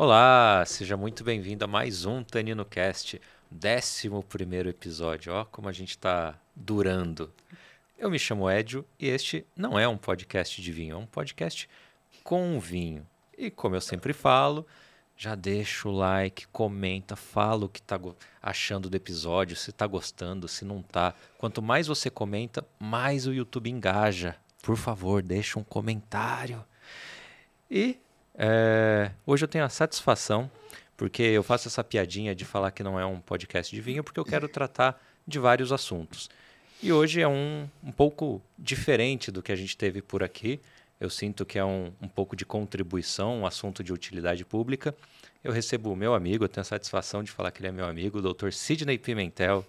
Olá, seja muito bem-vindo a mais um Tanino Cast, 11 episódio. Ó, como a gente está durando. Eu me chamo Edio e este não é um podcast de vinho, é um podcast com vinho. E como eu sempre falo, já deixa o like, comenta, fala o que está achando do episódio, se está gostando, se não está. Quanto mais você comenta, mais o YouTube engaja. Por favor, deixa um comentário. E é, hoje eu tenho a satisfação, porque eu faço essa piadinha de falar que não é um podcast de vinho, porque eu quero tratar de vários assuntos. E hoje é um, um pouco diferente do que a gente teve por aqui. Eu sinto que é um, um pouco de contribuição, um assunto de utilidade pública. Eu recebo o meu amigo, eu tenho a satisfação de falar que ele é meu amigo, o Dr. Sidney Pimentel,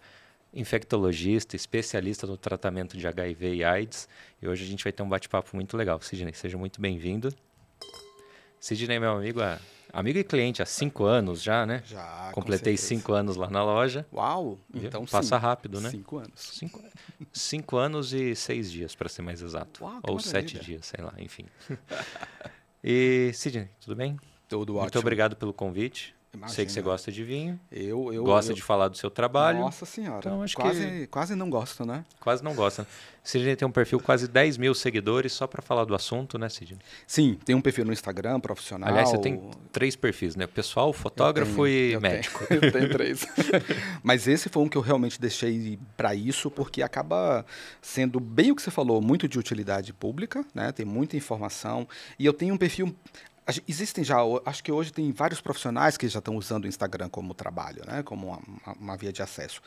infectologista, especialista no tratamento de HIV e AIDS. E hoje a gente vai ter um bate-papo muito legal. Sidney, seja muito bem-vindo. Sidney meu amigo, é amigo e cliente há cinco anos já, né? Já. Completei com cinco anos lá na loja. Uau! Então Passa rápido, né? Cinco anos. Cinco, cinco anos e seis dias, para ser mais exato. Uau, Ou maravilha. sete dias, sei lá, enfim. e, Sidney, tudo bem? Tudo ótimo. Muito obrigado pelo convite. Imagina. Sei que você gosta de vinho. Eu, eu gosta eu... de falar do seu trabalho. Nossa senhora. Então, acho quase, que... quase não gosta, né? Quase não gosta. Sidney tem um perfil quase 10 mil seguidores só para falar do assunto, né, Sidney? Sim, tem um perfil no Instagram profissional. Aliás, você tem três perfis, né? Pessoal, fotógrafo tenho, e médico. Tenho, eu tenho três. Mas esse foi um que eu realmente deixei para isso, porque acaba sendo bem o que você falou, muito de utilidade pública, né? Tem muita informação. E eu tenho um perfil Existem já, acho que hoje tem vários profissionais que já estão usando o Instagram como trabalho, né? como uma, uma via de acesso.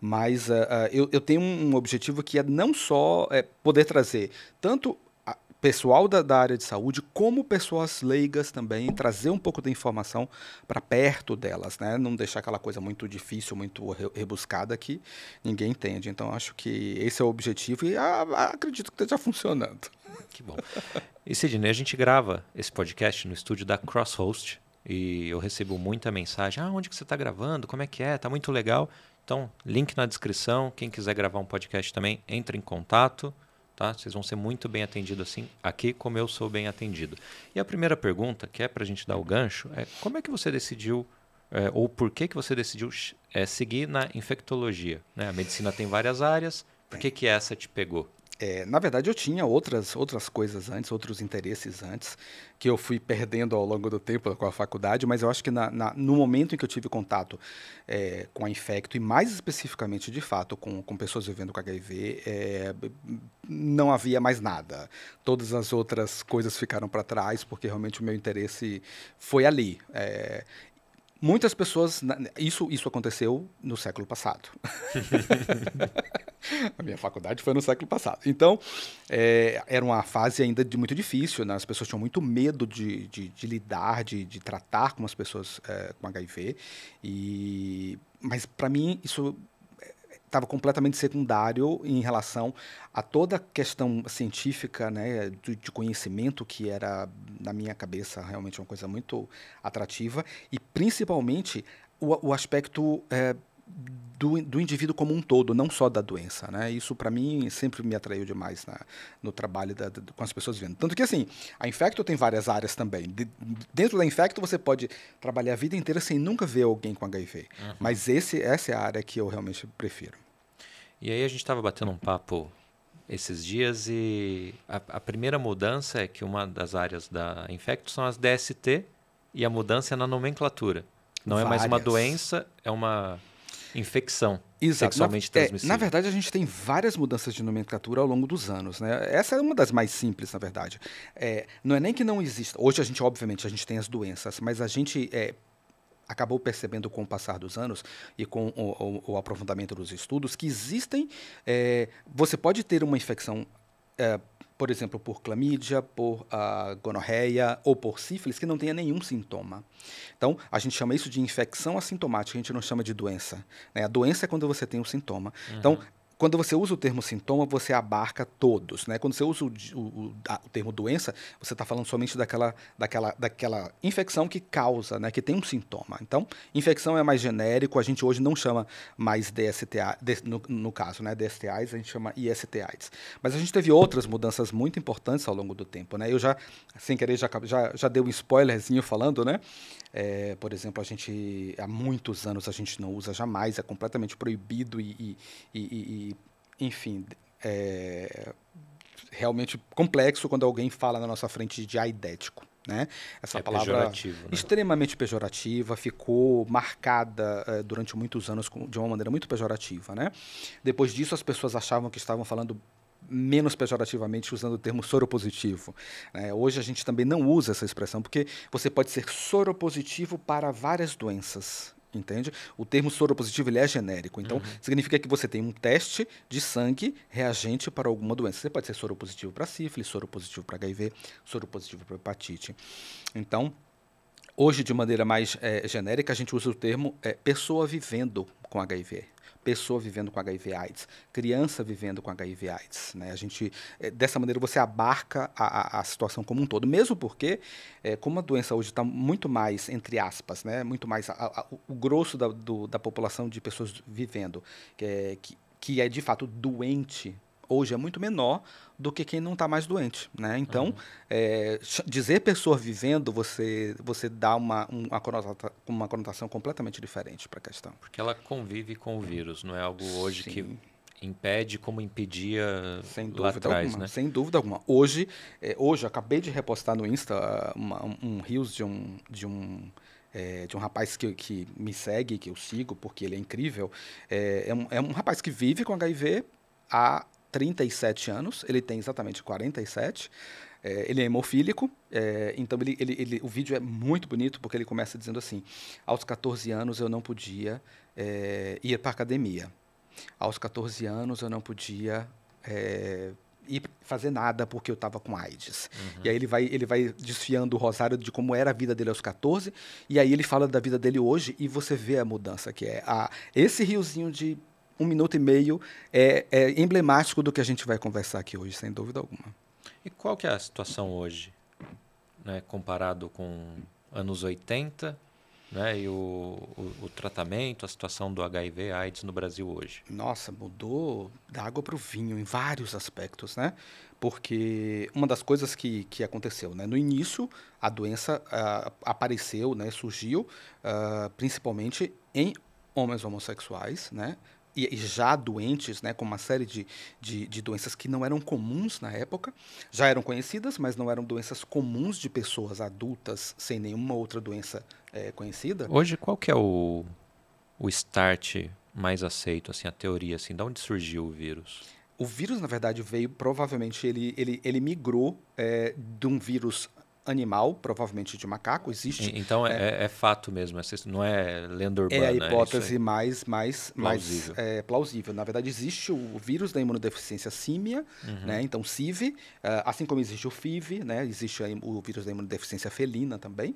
Mas uh, uh, eu, eu, tenho um objetivo que é não só é, poder trazer tanto pessoal da, da, área de saúde, como pessoas leigas também, trazer um pouco da informação para perto delas, né? Não deixar aquela coisa muito difícil, muito rebuscada que ninguém entende. Então, acho que esse é o objetivo e ah, acredito que esteja funcionando. Que bom. E Sidney, a gente grava esse podcast no estúdio da CrossHost e eu recebo muita mensagem. Ah, onde que você está gravando? Como é que é? Tá muito legal. Então, link na descrição. Quem quiser gravar um podcast também, entre em contato. Tá? Vocês vão ser muito bem atendidos assim aqui, como eu sou bem atendido. E a primeira pergunta, que é para a gente dar o gancho, é como é que você decidiu é, ou por que, que você decidiu é, seguir na infectologia? Né? A medicina tem várias áreas, por que, que essa te pegou? É, na verdade, eu tinha outras, outras coisas antes, outros interesses antes, que eu fui perdendo ao longo do tempo com a faculdade, mas eu acho que na, na, no momento em que eu tive contato é, com a infecto, e mais especificamente, de fato, com, com pessoas vivendo com HIV, é, não havia mais nada. Todas as outras coisas ficaram para trás, porque realmente o meu interesse foi ali. É, muitas pessoas isso isso aconteceu no século passado a minha faculdade foi no século passado então é, era uma fase ainda de muito difícil né? as pessoas tinham muito medo de, de, de lidar de, de, tratar com as pessoas é, com HIV e mas para mim isso estava completamente secundário em relação a toda a questão científica, né, de, de, conhecimento que era na minha cabeça realmente uma coisa muito atrativa e principalmente o, o aspecto é, do, do indivíduo como um todo, não só da doença. Né? Isso, para mim, sempre me atraiu demais na, no trabalho da, da, com as pessoas vendo. Tanto que, assim, a Infecto tem várias áreas também. De, dentro da Infecto, você pode trabalhar a vida inteira sem nunca ver alguém com HIV. Uhum. Mas esse, essa é a área que eu realmente prefiro. E aí a gente estava batendo um papo esses dias e a, a, primeira mudança é que uma das áreas da Infecto são as DST e a mudança é na nomenclatura. Não várias. é mais uma doença, é uma Infecção. Exato. Sexualmente é, transmissível. É, na verdade, a gente tem várias mudanças de nomenclatura ao longo dos anos. Né? Essa é uma das mais simples, na verdade. É, não é nem que não exista. Hoje a gente, obviamente, a gente tem as doenças, mas a gente é, acabou percebendo com o passar dos anos e com o, o, o aprofundamento dos estudos que existem. É, você pode ter uma infecção é, por exemplo, por clamídia, por ah, gonorreia ou por sífilis, que não tenha nenhum sintoma. Então, a gente chama isso de infecção assintomática, a gente não chama de doença. Né? A doença é quando você tem um sintoma. Então, uhum. Então, quando você usa o termo sintoma, você abarca todos, né? Quando você usa o, o, o termo doença, você está falando somente daquela, daquela, daquela infecção que causa, né? Que tem um sintoma. Então, infecção é mais genérico, a gente hoje não chama mais DSTA, no, no caso, né? DSTAs, a gente chama ISTAs. Mas a gente teve outras mudanças muito importantes ao longo do tempo, né? Eu já, sem querer, já, já, já dei um spoilerzinho falando, né? É, por exemplo, a gente, há muitos anos, a gente não usa jamais, é completamente proibido e, e, e enfim, é realmente complexo quando alguém fala na nossa frente de aidético. Né? Essa é palavra pejorativa, né? extremamente pejorativa ficou marcada eh, durante muitos anos com, de uma maneira muito pejorativa. Né? Depois disso, as pessoas achavam que estavam falando menos pejorativamente usando o termo soropositivo. Né? Hoje a gente também não usa essa expressão porque você pode ser soropositivo para várias doenças entende? O termo soro ele é genérico. Então, uhum. significa que você tem um teste de sangue reagente para alguma doença. Você pode ser soro positivo para sífilis, soro positivo para HIV, soro positivo para hepatite. Então, hoje, de maneira mais é, genérica, a gente usa o termo é, pessoa vivendo com HIV pessoa vivendo com HIV/AIDS, criança vivendo com HIV/AIDS. Né? A gente, eh, dessa maneira, você abarca a, a, a situação como um todo, mesmo porque, é, como a doença hoje está muito mais, entre aspas, né, muito mais a, o grosso da, do, da população de pessoas vivendo, que é, que, que é de fato doente hoje é muito menor do que quem não está mais doente, né? Então, uhum. é, dizer pessoa vivendo, você, você dá uma, uma, conotação, uma conotação completamente diferente para a questão. Porque ela convive com o vírus, não é algo hoje Sim. que impede como impedia sem lá atrás, alguma, né? Sem dúvida alguma. Hoje, é, hoje acabei de repostar no Insta ah, uma, um rios de um... De um é, de um rapaz que, que me segue, que eu sigo, porque ele é incrível. É, é um, é um rapaz que vive com HIV há 37 anos, ele tem exatamente 47. É, ele é hemofílico, é, então ele, ele, ele, o vídeo é muito bonito porque ele começa dizendo assim: aos 14 anos eu não podia é, ir para academia, aos 14 anos eu não podia é, ir fazer nada porque eu estava com AIDS. Uhum. E aí ele vai, ele vai desfiando o rosário de como era a vida dele aos 14, e aí ele fala da vida dele hoje e você vê a mudança que é. A, esse riozinho de um minuto e meio é, é emblemático do que a gente vai conversar aqui hoje, sem dúvida alguma. E qual que é a situação hoje, né, comparado com anos 80, né, e o, o, o, tratamento, a situação do HIV AIDS no Brasil hoje? Nossa, mudou da água para o vinho em vários aspectos, né? Porque uma das coisas que, que aconteceu, né? No início, a doença uh, apareceu, né, surgiu, uh, principalmente em homens homossexuais, né? e, já doentes, né, com uma série de, de, de, doenças que não eram comuns na época, já eram conhecidas, mas não eram doenças comuns de pessoas adultas sem nenhuma outra doença é, conhecida. Hoje, qual que é o, o start mais aceito, assim, a teoria, assim, de onde surgiu o vírus? O vírus, na verdade, veio, provavelmente, ele, ele, ele migrou é, de um vírus animal, provavelmente de macaco, existe. Então é, é, é fato mesmo, não é lenda é urbana. É a hipótese mais, mais, plausível. mais é, plausível. Na verdade, existe o vírus da imunodeficiência símia, uhum. né? então CIV, é, assim como existe o FIV, né? existe o vírus da imunodeficiência felina também.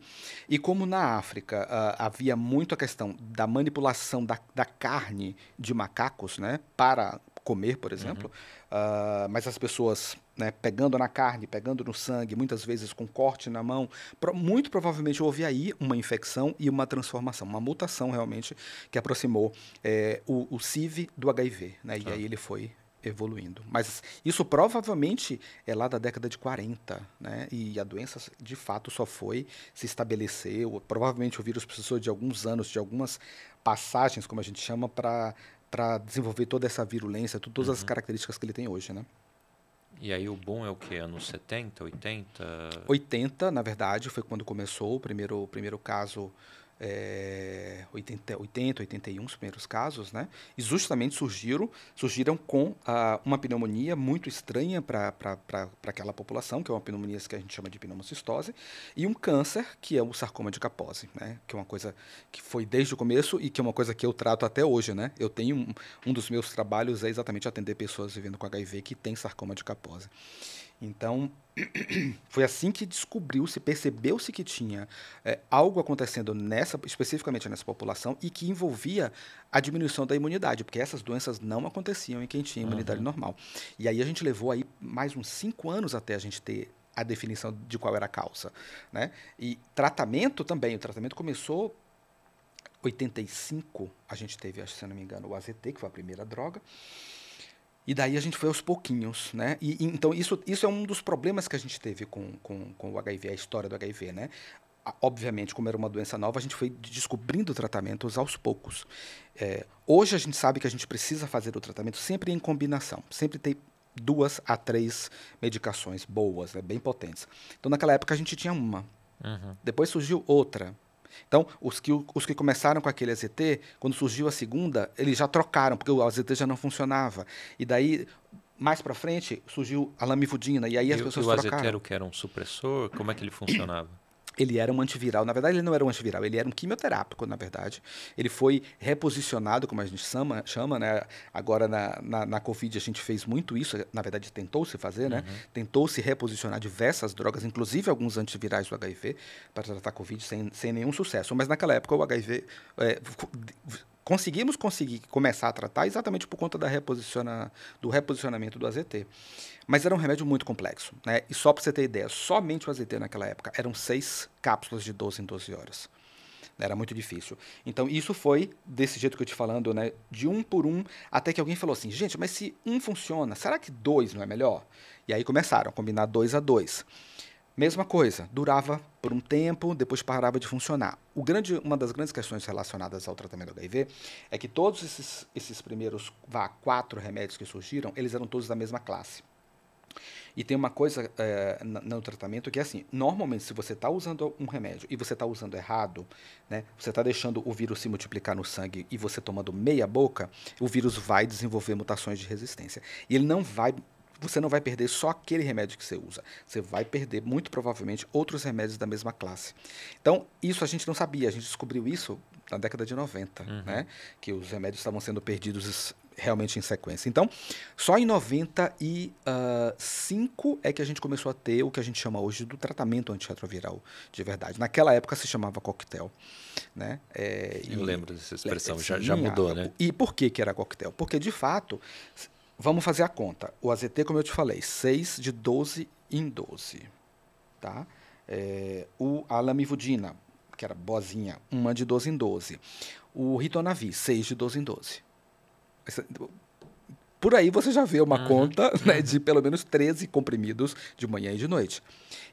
E como na África ah, havia muito a questão da manipulação da, da carne de macacos né? para comer, por exemplo, uhum. uh, mas as pessoas né, pegando na carne, pegando no sangue, muitas vezes com corte na mão, pro, muito provavelmente houve aí uma infecção e uma transformação, uma mutação realmente que aproximou é, o, o CIV do HIV, né, e tá. aí ele foi evoluindo. Mas isso provavelmente é lá da década de 40, né? E a doença de fato só foi se estabelecer, Provavelmente o vírus precisou de alguns anos, de algumas passagens, como a gente chama, para para desenvolver toda essa virulência, todas uhum. as características que ele tem hoje, né? E aí o bom é o que? Anos 70, 80? 80, na verdade, foi quando começou o primeiro, o primeiro caso é, 80, 80, 81 os primeiros casos, né? E justamente surgiram, surgiram com ah, uma pneumonia muito estranha para aquela população, que é uma pneumonia que a gente chama de pneumocistose, e um câncer, que é o sarcoma de capose, né? Que é uma coisa que foi desde o começo e que é uma coisa que eu trato até hoje, né? Eu tenho um, um dos meus trabalhos é exatamente atender pessoas vivendo com HIV que tem sarcoma de capose. Então, foi assim que descobriu-se, percebeu-se que tinha é, algo acontecendo nessa, especificamente nessa população e que envolvia a diminuição da imunidade, porque essas doenças não aconteciam em quem tinha imunidade uhum. normal. E aí a gente levou aí mais uns cinco anos até a gente ter a definição de qual era a causa, né? E tratamento também, o tratamento começou 85, a gente teve, se não me engano, o AZT, que foi a primeira droga. E daí a gente foi aos pouquinhos, né? E, e, então isso, isso é um dos problemas que a gente teve com, com, com o HIV, a história do HIV, né? obviamente, como era uma doença nova, a gente foi descobrindo tratamentos aos poucos. É, hoje a gente sabe que a gente precisa fazer o tratamento sempre em combinação, sempre tem duas a três medicações boas, né, bem potentes. Então, naquela época a gente tinha uma, uhum. depois surgiu outra, então, os que, os que começaram com aquele AZT, quando surgiu a segunda, eles já trocaram, porque o AZT já não funcionava. E daí, mais para frente, surgiu a lamivudina, e aí as e pessoas o trocaram. O AZT era o que? Era um supressor? Como é que ele funcionava? ele era um antiviral. Na verdade, ele não era um antiviral, ele era um quimioterápico, na verdade. Ele foi reposicionado, como a gente chama, chama né? Agora na, na, na Covid a gente fez muito isso, na verdade tentou-se fazer, né? Uhum. Tentou-se reposicionar diversas drogas, inclusive alguns antivirais do HIV, para tratar a Covid sem, sem nenhum sucesso. Mas naquela época o HIV é, conseguimos conseguir começar a tratar exatamente por conta da reposiciona, do reposicionamento do AZT. Mas era um remédio muito complexo. Né? E só para você ter ideia, somente o AZT naquela época eram seis cápsulas de 12 em 12 horas. Era muito difícil. Então, isso foi desse jeito que eu te falando, né? De um por um, até que alguém falou assim: gente, mas se um funciona, será que dois não é melhor? E aí começaram a combinar dois a dois. Mesma coisa, durava por um tempo, depois parava de funcionar. O grande, uma das grandes questões relacionadas ao tratamento do HIV é que todos esses, esses primeiros vá, quatro remédios que surgiram, eles eram todos da mesma classe. E tem uma coisa é, no tratamento que é assim: normalmente, se você está usando um remédio e você está usando errado, né, você está deixando o vírus se multiplicar no sangue e você tomando meia boca, o vírus vai desenvolver mutações de resistência. E ele não vai você não vai perder só aquele remédio que você usa. Você vai perder, muito provavelmente, outros remédios da mesma classe. Então, isso a gente não sabia. A gente descobriu isso na década de 90, uhum. né? Que os remédios estavam sendo perdidos realmente em sequência. Então, só em 95 ah, é que a gente começou a ter o que a gente chama hoje do tratamento antirretroviral de verdade. Naquela época se chamava coquetel, né? É, Eu e, lembro dessa expressão, já, já mudou, né? E por que que era coquetel? Porque, de fato, vamos fazer a conta. O AZT, como eu te falei, 6 de 12 em 12. Tá? É, o alamivudina, que era boazinha, 1 de 12 em 12. O ritonavi, 6 de 12 em 12. Essa, por aí você já vê uma uhum. conta né, de pelo menos 13 comprimidos de manhã e de noite.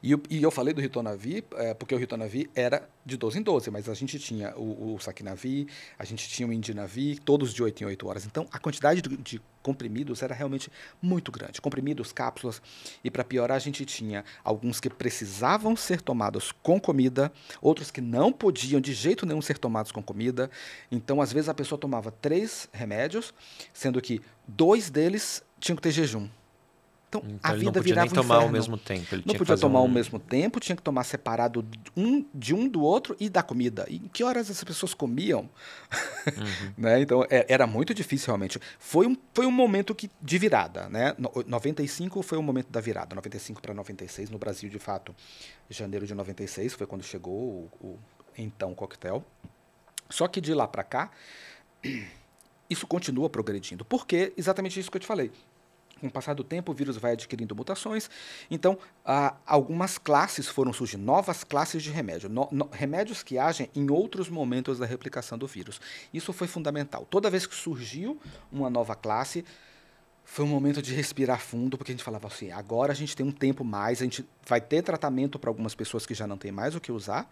E, e eu falei do Ritonavi, é, porque o Ritonavi era de 12 em 12, mas a gente tinha o, o Sakinavi, a gente tinha o Indinavi, todos de 8 em 8 horas. Então, a quantidade de, de comprimidos era realmente muito grande. Comprimidos, cápsulas, e para piorar, a gente tinha alguns que precisavam ser tomados com comida, outros que não podiam de jeito nenhum ser tomados com comida. Então, às vezes, a pessoa tomava três remédios, sendo que dois deles tinham que ter jejum. Então, então a vida virava um inferno. Não podia tomar ao mesmo tempo. Ele não podia tomar um... ao mesmo tempo, tinha que tomar separado de um, de um do outro e da comida. E em que horas as pessoas comiam? Uhum. né? Então, é, era muito difícil realmente. Foi um, foi um momento que, de virada. Né? No, 95 foi o momento da virada, 95 para 96 no Brasil, de fato. Janeiro de 96 foi quando chegou o, o então coquetel. Só que de lá para cá, isso continua progredindo. Porque exatamente isso que eu te falei com o passar do tempo, o vírus vai adquirindo mutações, então ah, algumas classes foram surgindo, novas classes de remédio, no, no, remédios que agem em outros momentos da replicação do vírus. Isso foi fundamental. Toda vez que surgiu uma nova classe, foi um momento de respirar fundo, porque a gente falava assim: agora a gente tem um tempo mais, a gente vai ter tratamento para algumas pessoas que já não tem mais o que usar.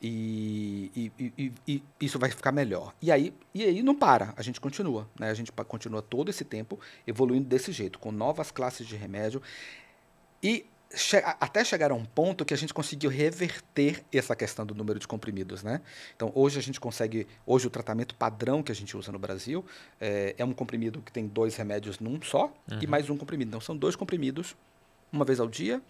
E, e, e, e, isso vai ficar melhor. E aí, e aí não para, a gente continua. Né? A gente continua todo esse tempo evoluindo desse jeito, com novas classes de remédio. E che até chegar a um ponto que a gente conseguiu reverter essa questão do número de comprimidos. Né? Então, hoje a gente consegue. Hoje o tratamento padrão que a gente usa no Brasil é, é um comprimido que tem dois remédios num só uhum. e mais um comprimido. Então, são dois comprimidos, uma vez ao dia,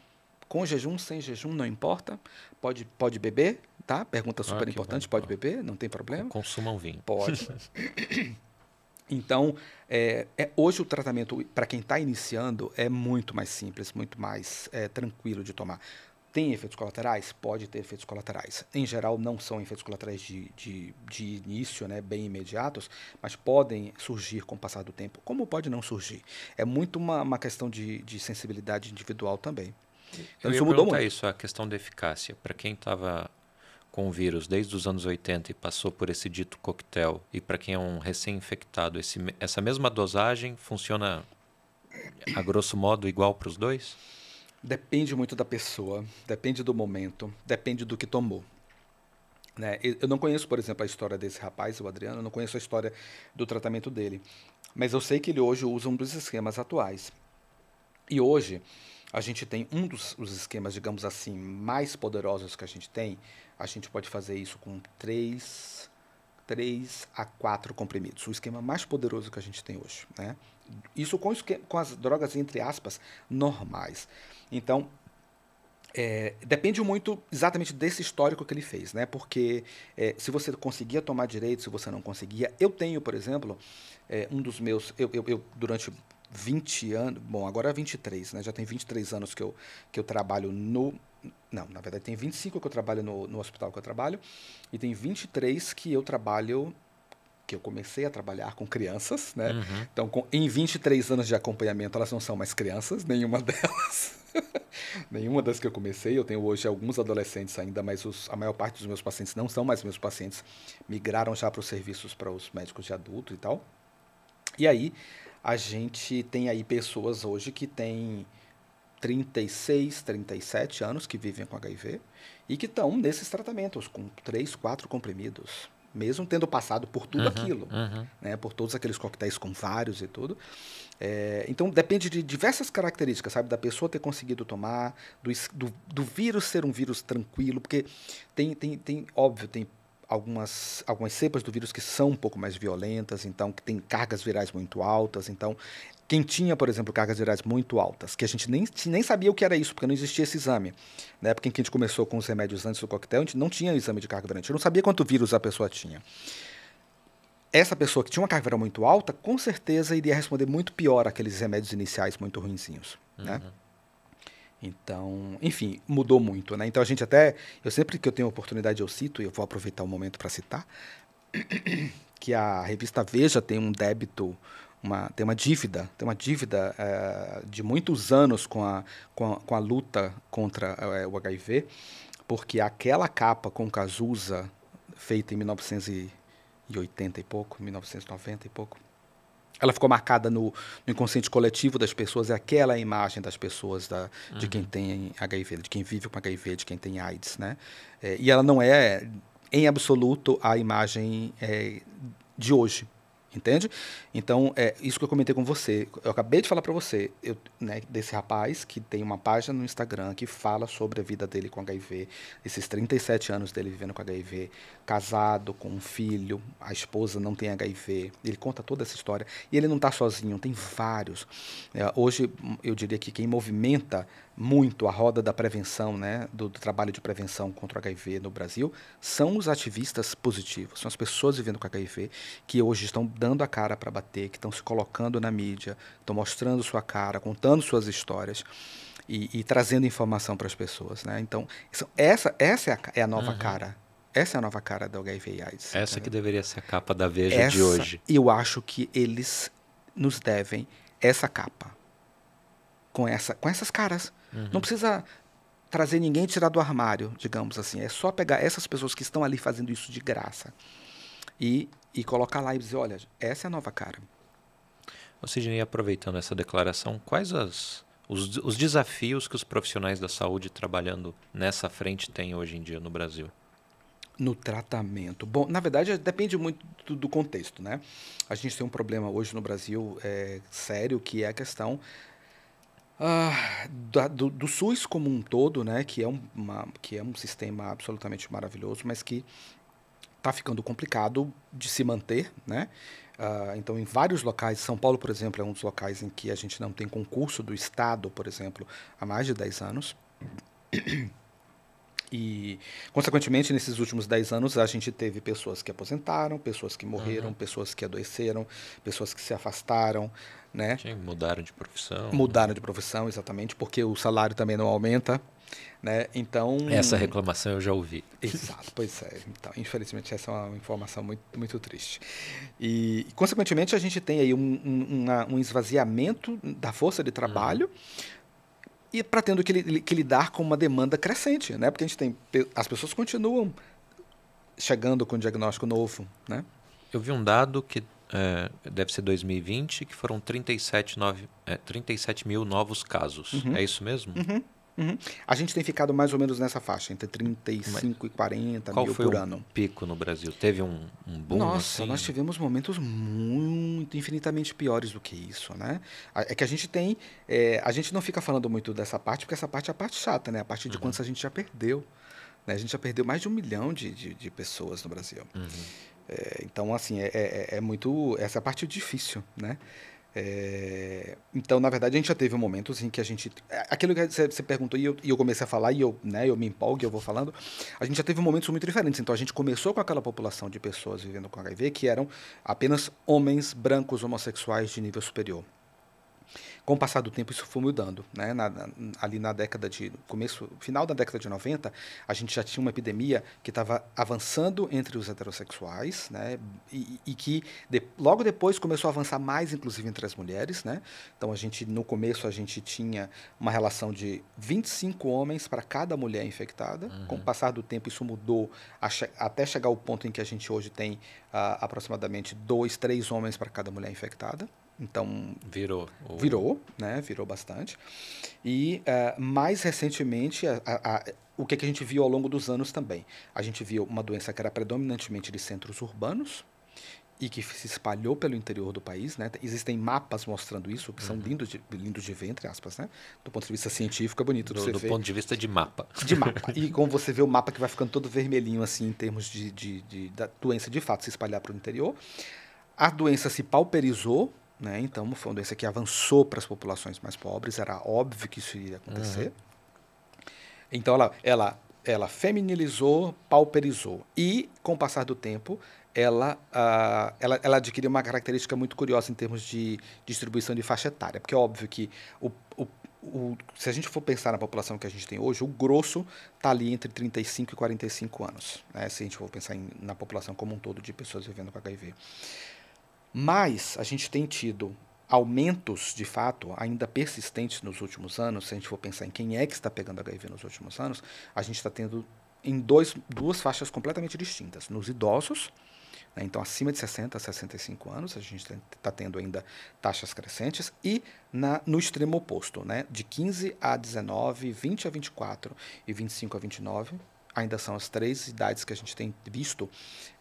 com jejum, sem jejum, não importa. Pode, pode beber, tá? Pergunta super ah, importante, pode beber, não tem problema. Consumam vinho. Pode. então, é, é, hoje o tratamento para quem está iniciando é muito mais simples, muito mais é, tranquilo de tomar. Tem efeitos colaterais? Pode ter efeitos colaterais. Em geral, não são efeitos colaterais de, de, de, início, né, bem imediatos, mas podem surgir com o passar do tempo. Como pode não surgir? É muito uma, uma questão de, de sensibilidade individual também. Então, Eu isso mudou muito. isso, a questão da eficácia. Para quem estava com o vírus desde os anos 80 e passou por esse dito coquetel, e para quem é um recém-infectado, essa mesma dosagem funciona a grosso modo igual para os dois? Depende muito da pessoa, depende do momento, depende do que tomou. Né? Eu não conheço, por exemplo, a história desse rapaz, o Adriano, eu não conheço a história do tratamento dele. Mas eu sei que ele hoje usa um dos esquemas atuais. E hoje, a gente tem um dos esquemas, digamos assim, mais poderosos que a gente tem a gente pode fazer isso com 3, três a 4 comprimidos. O esquema mais poderoso que a gente tem hoje. Né? Isso com, esquema, com as drogas, entre aspas, normais. Então, é, depende muito exatamente desse histórico que ele fez, né? Porque é, se você conseguia tomar direito, se você não conseguia. Eu tenho, por exemplo, é, um dos meus. eu, eu, eu durante 20 anos, bom, agora é 23, né? Já tem 23 anos que eu, que eu trabalho no não, na verdade tem 25 que eu trabalho no, no hospital que eu trabalho, e tem 23 que eu trabalho que eu comecei a trabalhar com crianças, né? Uhum. Então, com, em 23 anos de acompanhamento, elas não são mais crianças, nenhuma delas. nenhuma das que eu comecei. Eu tenho hoje alguns adolescentes ainda, mas os, a maior parte dos meus pacientes não são mais meus pacientes. Migraram já para os serviços para os médicos de adulto e tal. E aí, a gente tem aí pessoas hoje que têm 36, 37 anos que vivem com HIV e que estão nesses tratamentos, com três, quatro comprimidos, mesmo tendo passado por tudo uhum, aquilo, uhum. Né, por todos aqueles coquetéis com vários e tudo. É, então depende de diversas características, sabe, da pessoa ter conseguido tomar, do, do, do vírus ser um vírus tranquilo, porque tem, tem, tem óbvio, tem algumas, algumas cepas do vírus que são um pouco mais violentas, então que tem cargas virais muito altas, então quem tinha, por exemplo, cargas virais muito altas, que a gente nem, nem sabia o que era isso, porque não existia esse exame. Na época em que a gente começou com os remédios antes do coquetel, a gente não tinha o exame de carga viral, a gente não sabia quanto vírus a pessoa tinha. Essa pessoa que tinha uma carga viral muito alta, com certeza iria responder muito pior àqueles remédios iniciais muito ruinzinhos, né? uhum. né? Então, enfim, mudou muito, né? Então a gente até, eu sempre que eu tenho oportunidade eu cito e eu vou aproveitar o momento para citar que a revista Veja tem um débito uma, tem uma dívida, tem uma dívida é, de muitos anos com a, com a, com a luta contra é, o HIV, porque aquela capa com Cazuza, feita em 1980 e pouco, 1990 e pouco, ela ficou marcada no, no inconsciente coletivo das pessoas, é aquela imagem das pessoas, da, uhum. de quem uhum. tem HIV, de quem vive com HIV, de quem tem AIDS, né? É, e ela não é, em absoluto, a imagem de hoje, Entende? Então, é isso que eu comentei com você. Eu acabei de falar para você eu, né, desse rapaz que tem uma página no Instagram que fala sobre a vida dele com HIV, esses 37 anos dele vivendo com HIV, casado com um filho, a esposa não tem HIV. Ele conta toda essa história e ele não está sozinho, tem vários. É, hoje hum, eu diria que quem movimenta muito a roda da prevenção, né, do, do trabalho de prevenção contra o HIV no Brasil, são os ativistas positivos, são as pessoas vivendo com HIV que hoje estão dando a cara para bater, que estão se colocando na mídia, estão mostrando sua cara, contando suas histórias. E, e, trazendo informação para as pessoas, né? Então, essa, essa é a, é a nova uhum. cara essa é a nova cara do HIV AIDS. Essa entendeu? que deveria ser a capa da Veja essa, de hoje. Eu acho que eles nos devem essa capa. Com, essa, com essas caras. Uhum. Não precisa trazer ninguém tirar do armário, digamos assim. É só pegar essas pessoas que estão ali fazendo isso de graça e, e colocar lá e dizer, olha, essa é a nova cara. Ou seja, e aproveitando essa declaração, quais as, os, os desafios que os profissionais da saúde trabalhando nessa frente têm hoje em dia no Brasil? no tratamento? Bom, na verdade, depende muito do, contexto, né? A gente tem um problema hoje no Brasil é, sério, que é a questão ah, da, do, do, SUS como um todo, né? Que é, um, uma, que é um sistema absolutamente maravilhoso, mas que está ficando complicado de se manter, né? Ah, então, em vários locais, São Paulo, por exemplo, é um dos locais em que a gente não tem concurso do Estado, por exemplo, há mais de 10 anos. E, consequentemente, nesses últimos 10 anos, a gente teve pessoas que aposentaram, pessoas que morreram, uhum. pessoas que adoeceram, pessoas que se afastaram, né? Sim, mudaram de profissão. Mudaram de profissão, exatamente, porque o salário também não aumenta, né? Então... Essa reclamação eu já ouvi. Exato, pois é. Então, infelizmente, essa é uma informação muito, muito triste. E, consequentemente, a gente tem aí um, um, uma, um esvaziamento da força de trabalho... Uhum e para tendo que, que, lidar com uma demanda crescente, né? Porque a gente tem as pessoas continuam chegando com um diagnóstico novo, né? Eu vi um dado que é, deve ser 2020 que foram 37, 9, é, 37 mil novos casos. Uhum. É isso mesmo? Uhum. Uhum. A gente tem ficado mais ou menos nessa faixa, entre 35 Mas e 40 qual mil foi por um ano. pico no Brasil? Teve um, um boom? Nossa, assim? nós tivemos momentos muito, infinitamente piores do que isso, né? É que a gente tem. É, a gente não fica falando muito dessa parte, porque essa parte é a parte chata, né? A parte de uhum. quantos a gente já perdeu. Né? A gente já perdeu mais de um milhão de, de, de pessoas no Brasil. Uhum. É, então, assim, é, é, é muito. Essa parte é difícil, né? É, então, na verdade, a gente já teve um momento em que a gente. É, aquilo que você perguntou e eu, e eu, comecei a falar, e eu, né, eu me empolgo e eu vou falando. A gente já teve momentos muito diferentes. Então, a gente começou com aquela população de pessoas vivendo com HIV que eram apenas homens brancos homossexuais de nível superior com o passar do tempo isso foi mudando, né? Na, na, ali na década de começo, final da década de 90, a gente já tinha uma epidemia que estava avançando entre os heterossexuais, né? E, e que de, logo depois começou a avançar mais, inclusive entre as mulheres, né? Então a gente no começo a gente tinha uma relação de 25 homens para cada mulher infectada. Uhum. Com o passar do tempo isso mudou até chegar ao ponto em que a gente hoje tem uh, aproximadamente dois, três homens para cada mulher infectada. Então virou, o... virou, né? Virou bastante. E uh, mais recentemente, a, a, a, o que, que a gente viu ao longo dos anos também, a gente viu uma doença que era predominantemente de centros urbanos e que se espalhou pelo interior do país, né? Existem mapas mostrando isso, que são uhum. lindos de, lindos de ver, entre aspas, né? Do ponto de vista científico, é bonito do, você do ver. ponto de vista de mapa. De mapa. e como você vê o mapa que vai ficando todo vermelhinho, assim, em termos de, de, de da doença de fato se espalhar para o interior. A doença se pauperizou, né? Então, foi uma doença que avançou para as populações mais pobres, era óbvio que isso iria acontecer. Uhum. Então, ela, ela, ela feminilizou, pauperizou. E, com o passar do tempo, ela, uh, ela, ela adquiriu uma característica muito curiosa em termos de distribuição de faixa etária, porque é óbvio que o, o, o se a gente for pensar na população que a gente tem hoje, o grosso está ali entre 35 e 45 anos, né? se a gente for pensar em, na população como um todo de pessoas vivendo com HIV. Mas a gente tem tido aumentos, de fato, ainda persistentes nos últimos anos. Se a gente for pensar em quem é que está pegando HIV nos últimos anos, a gente está tendo em dois, duas faixas completamente distintas. Nos idosos, né, então acima de 60 a 65 anos, a gente está tendo ainda taxas crescentes, e na, no extremo oposto, né, de 15 a 19, 20 a 24 e 25 a 29, ainda são as três idades que a gente tem visto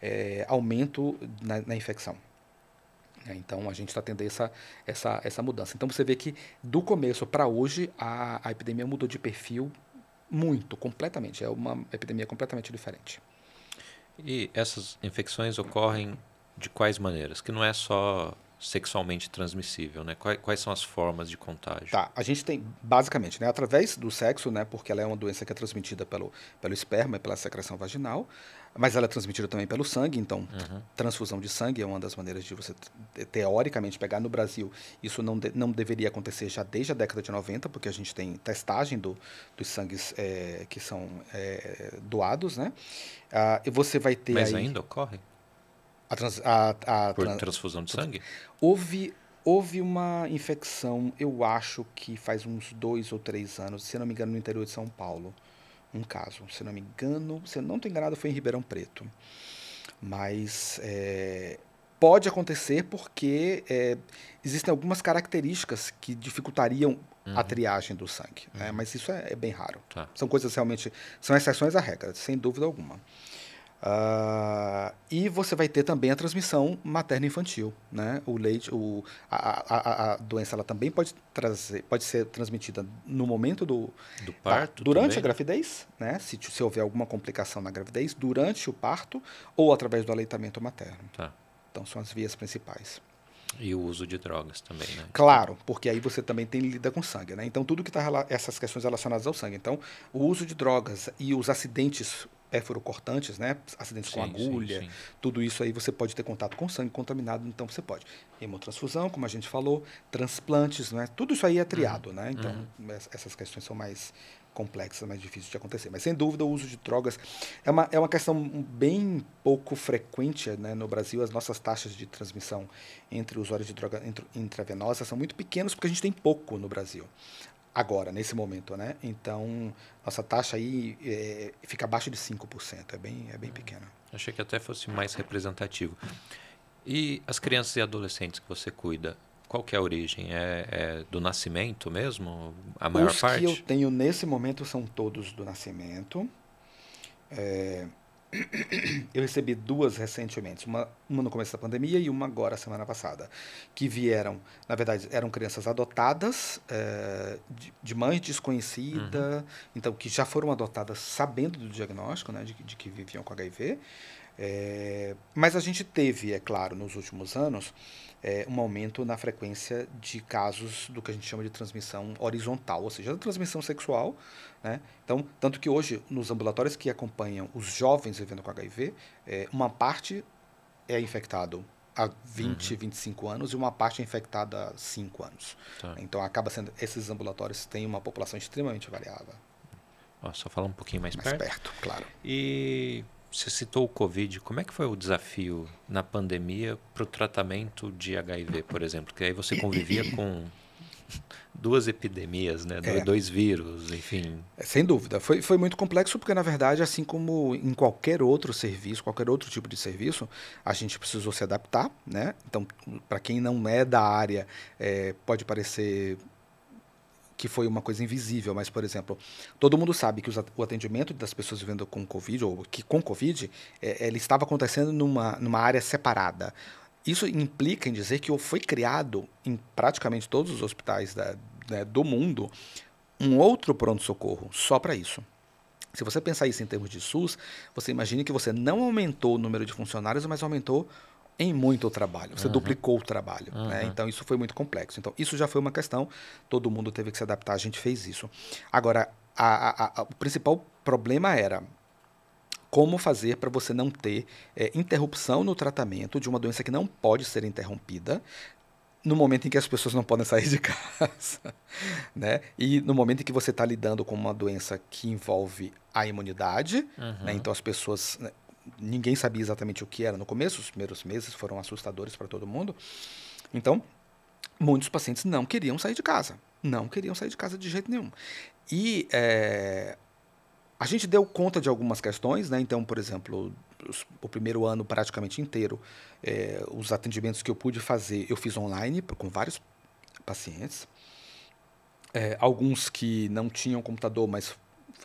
é, aumento na, na infecção. Né? Então a gente está tendo essa, essa, essa mudança. Então você vê que do começo para hoje a, a epidemia mudou de perfil muito, completamente. É uma epidemia completamente diferente. E essas infecções ocorrem de quais maneiras? Que não é só sexualmente transmissível, né? Quais, quais, são as formas de contágio? Tá, a gente tem basicamente, né, através do sexo, né, porque ela é uma doença que é transmitida pelo, pelo esperma e pela secreção vaginal. Mas ela é transmitida também pelo sangue, então uhum. transfusão de sangue é uma das maneiras de você teoricamente pegar. No Brasil, isso não, de, não deveria acontecer já desde a década de 90, porque a gente tem testagem do, dos sangues é, que são é, doados, né? Ah, e você vai ter. Mas aí, ainda ocorre? A, trans, a, a, a Por transfusão de sangue? Houve. Houve uma infecção, eu acho que faz uns dois ou três anos, se não me engano, no interior de São Paulo, um caso, se não me engano, se não estou enganado, foi em Ribeirão Preto. Mas é, pode acontecer porque é, existem algumas características que dificultariam uhum. a triagem do sangue. Né? Uhum. Né? Mas isso é, é bem raro. Tá. São coisas realmente. São exceções à regra, sem dúvida alguma. Uh, e você vai ter também a transmissão materno-infantil, né? O leite, o, a, a, a, doença, ela também pode trazer, pode ser transmitida no momento do, do parto, da, durante também. a gravidez, né? Se, se houver alguma complicação na gravidez, durante o parto ou através do aleitamento materno. Tá. Então são as vias principais. E o uso de drogas também, né? Claro, porque aí você também tem lida com sangue, né? Então tudo que está essas questões relacionadas ao sangue. Então o uso de drogas e os acidentes perfurocortantes, né? Acidentes sim, com agulha, sim, sim. tudo isso aí você pode ter contato com sangue contaminado, então você pode. Hemotransfusão, como a gente falou, transplantes, né? Tudo isso aí é triado, uhum. né? Então, uhum. essas questões são mais complexas, mais difíceis de acontecer. Mas, sem dúvida, o uso de drogas é uma, é uma questão bem pouco frequente né? no Brasil. As nossas taxas de transmissão entre usuários de drogas intravenosas são muito pequenas porque a gente tem pouco no Brasil agora, nesse momento, né? Então, nossa taxa aí é, fica abaixo de 5%, é bem, é bem pequena. Achei que até fosse mais representativo. E as crianças e adolescentes que você cuida, qual que é a origem? É, é do nascimento mesmo, a maior Os parte? Os que eu tenho nesse momento são todos do nascimento. É, eu recebi duas recentemente, uma, uma no começo da pandemia e uma agora, semana passada, que vieram, na verdade, eram crianças adotadas, é, de, de, mãe desconhecida, uhum. então, que já foram adotadas sabendo do diagnóstico, né, de, de que viviam com HIV. É, eh, mas a gente teve, é claro, nos últimos anos, é, um aumento na frequência de casos do que a gente chama de transmissão horizontal, ou seja, da transmissão sexual. Né? Então, tanto que hoje, nos ambulatórios que acompanham os jovens vivendo com HIV, é, uma parte é infectado há 20, uhum. 25 anos e uma parte é infectada há 5 anos. Tá. Então, acaba sendo esses ambulatórios têm uma população extremamente variável. Ó, só falar um pouquinho mais, mais perto. perto. claro. E você citou o Covid. Como é que foi o desafio na pandemia para o tratamento de HIV, por exemplo? Que aí você convivia com duas epidemias, né? É. Dois vírus, enfim. É, sem dúvida. Foi, foi muito complexo porque, na verdade, assim como em qualquer outro serviço, qualquer outro tipo de serviço, a gente precisou se adaptar, né? Então, para quem não é da área, é, pode parecer que foi uma coisa invisível, mas, por exemplo, todo mundo sabe que os, o atendimento das pessoas vivendo com Covid, ou que com Covid, é, é, ele estava acontecendo numa, numa área separada. Isso implica em dizer que foi criado em praticamente todos os hospitais da, né, do mundo um outro pronto-socorro só para isso. Se você pensar isso em termos de SUS, você imagine que você não aumentou o número de funcionários, mas aumentou em muito o trabalho, você uhum. duplicou o trabalho. Uhum. Né? Então, isso foi muito complexo. Então, isso já foi uma questão, todo mundo teve que se adaptar, a gente fez isso. Agora, a, a, a, o principal problema era como fazer para você não ter é, interrupção no tratamento de uma doença que não pode ser interrompida, no momento em que as pessoas não podem sair de casa, né? E no momento em que você está lidando com uma doença que envolve a imunidade, uhum. né? então as pessoas né, ninguém sabia exatamente o que era no começo, os primeiros meses foram assustadores para todo mundo. Então, muitos pacientes não queriam sair de casa, não queriam sair de casa de jeito nenhum. E é, a gente deu conta de algumas questões, né? Então, por exemplo, os, o primeiro ano praticamente inteiro, é, os atendimentos que eu pude fazer, eu fiz online com vários pacientes. É, alguns que não tinham computador, mas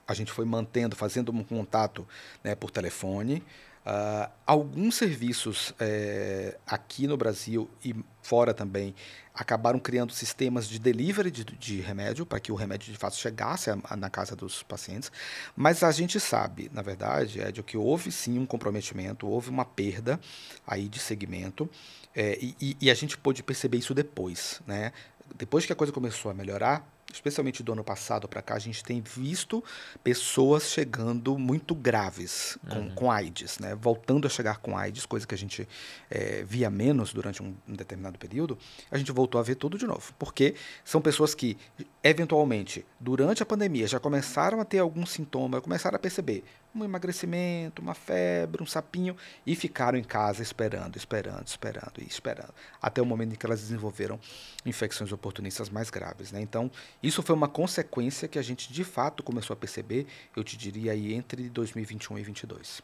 a gente foi mantendo, fazendo um contato né, por telefone. Uh, alguns serviços é, aqui no Brasil e fora também acabaram criando sistemas de delivery de, de remédio para que o remédio de fato chegasse a, a, na casa dos pacientes. Mas a gente sabe, na verdade, é de que houve sim um comprometimento, houve uma perda aí de segmento é, e, e a gente pôde perceber isso depois, né? Depois que a coisa começou a melhorar, especialmente do ano passado para cá, a gente tem visto pessoas chegando muito graves com, uhum. com, AIDS, né? Voltando a chegar com AIDS, coisa que a gente é, via menos durante um, um determinado período, a gente voltou a ver tudo de novo. Porque são pessoas que, eventualmente, durante a pandemia, já começaram a ter algum sintoma, começaram a perceber um emagrecimento, uma febre, um sapinho, e ficaram em casa esperando, esperando, esperando e esperando, até o momento em que elas desenvolveram infecções oportunistas mais graves. Né? Então, isso foi uma consequência que a gente de fato começou a perceber, eu te diria aí entre 2021 e 2022.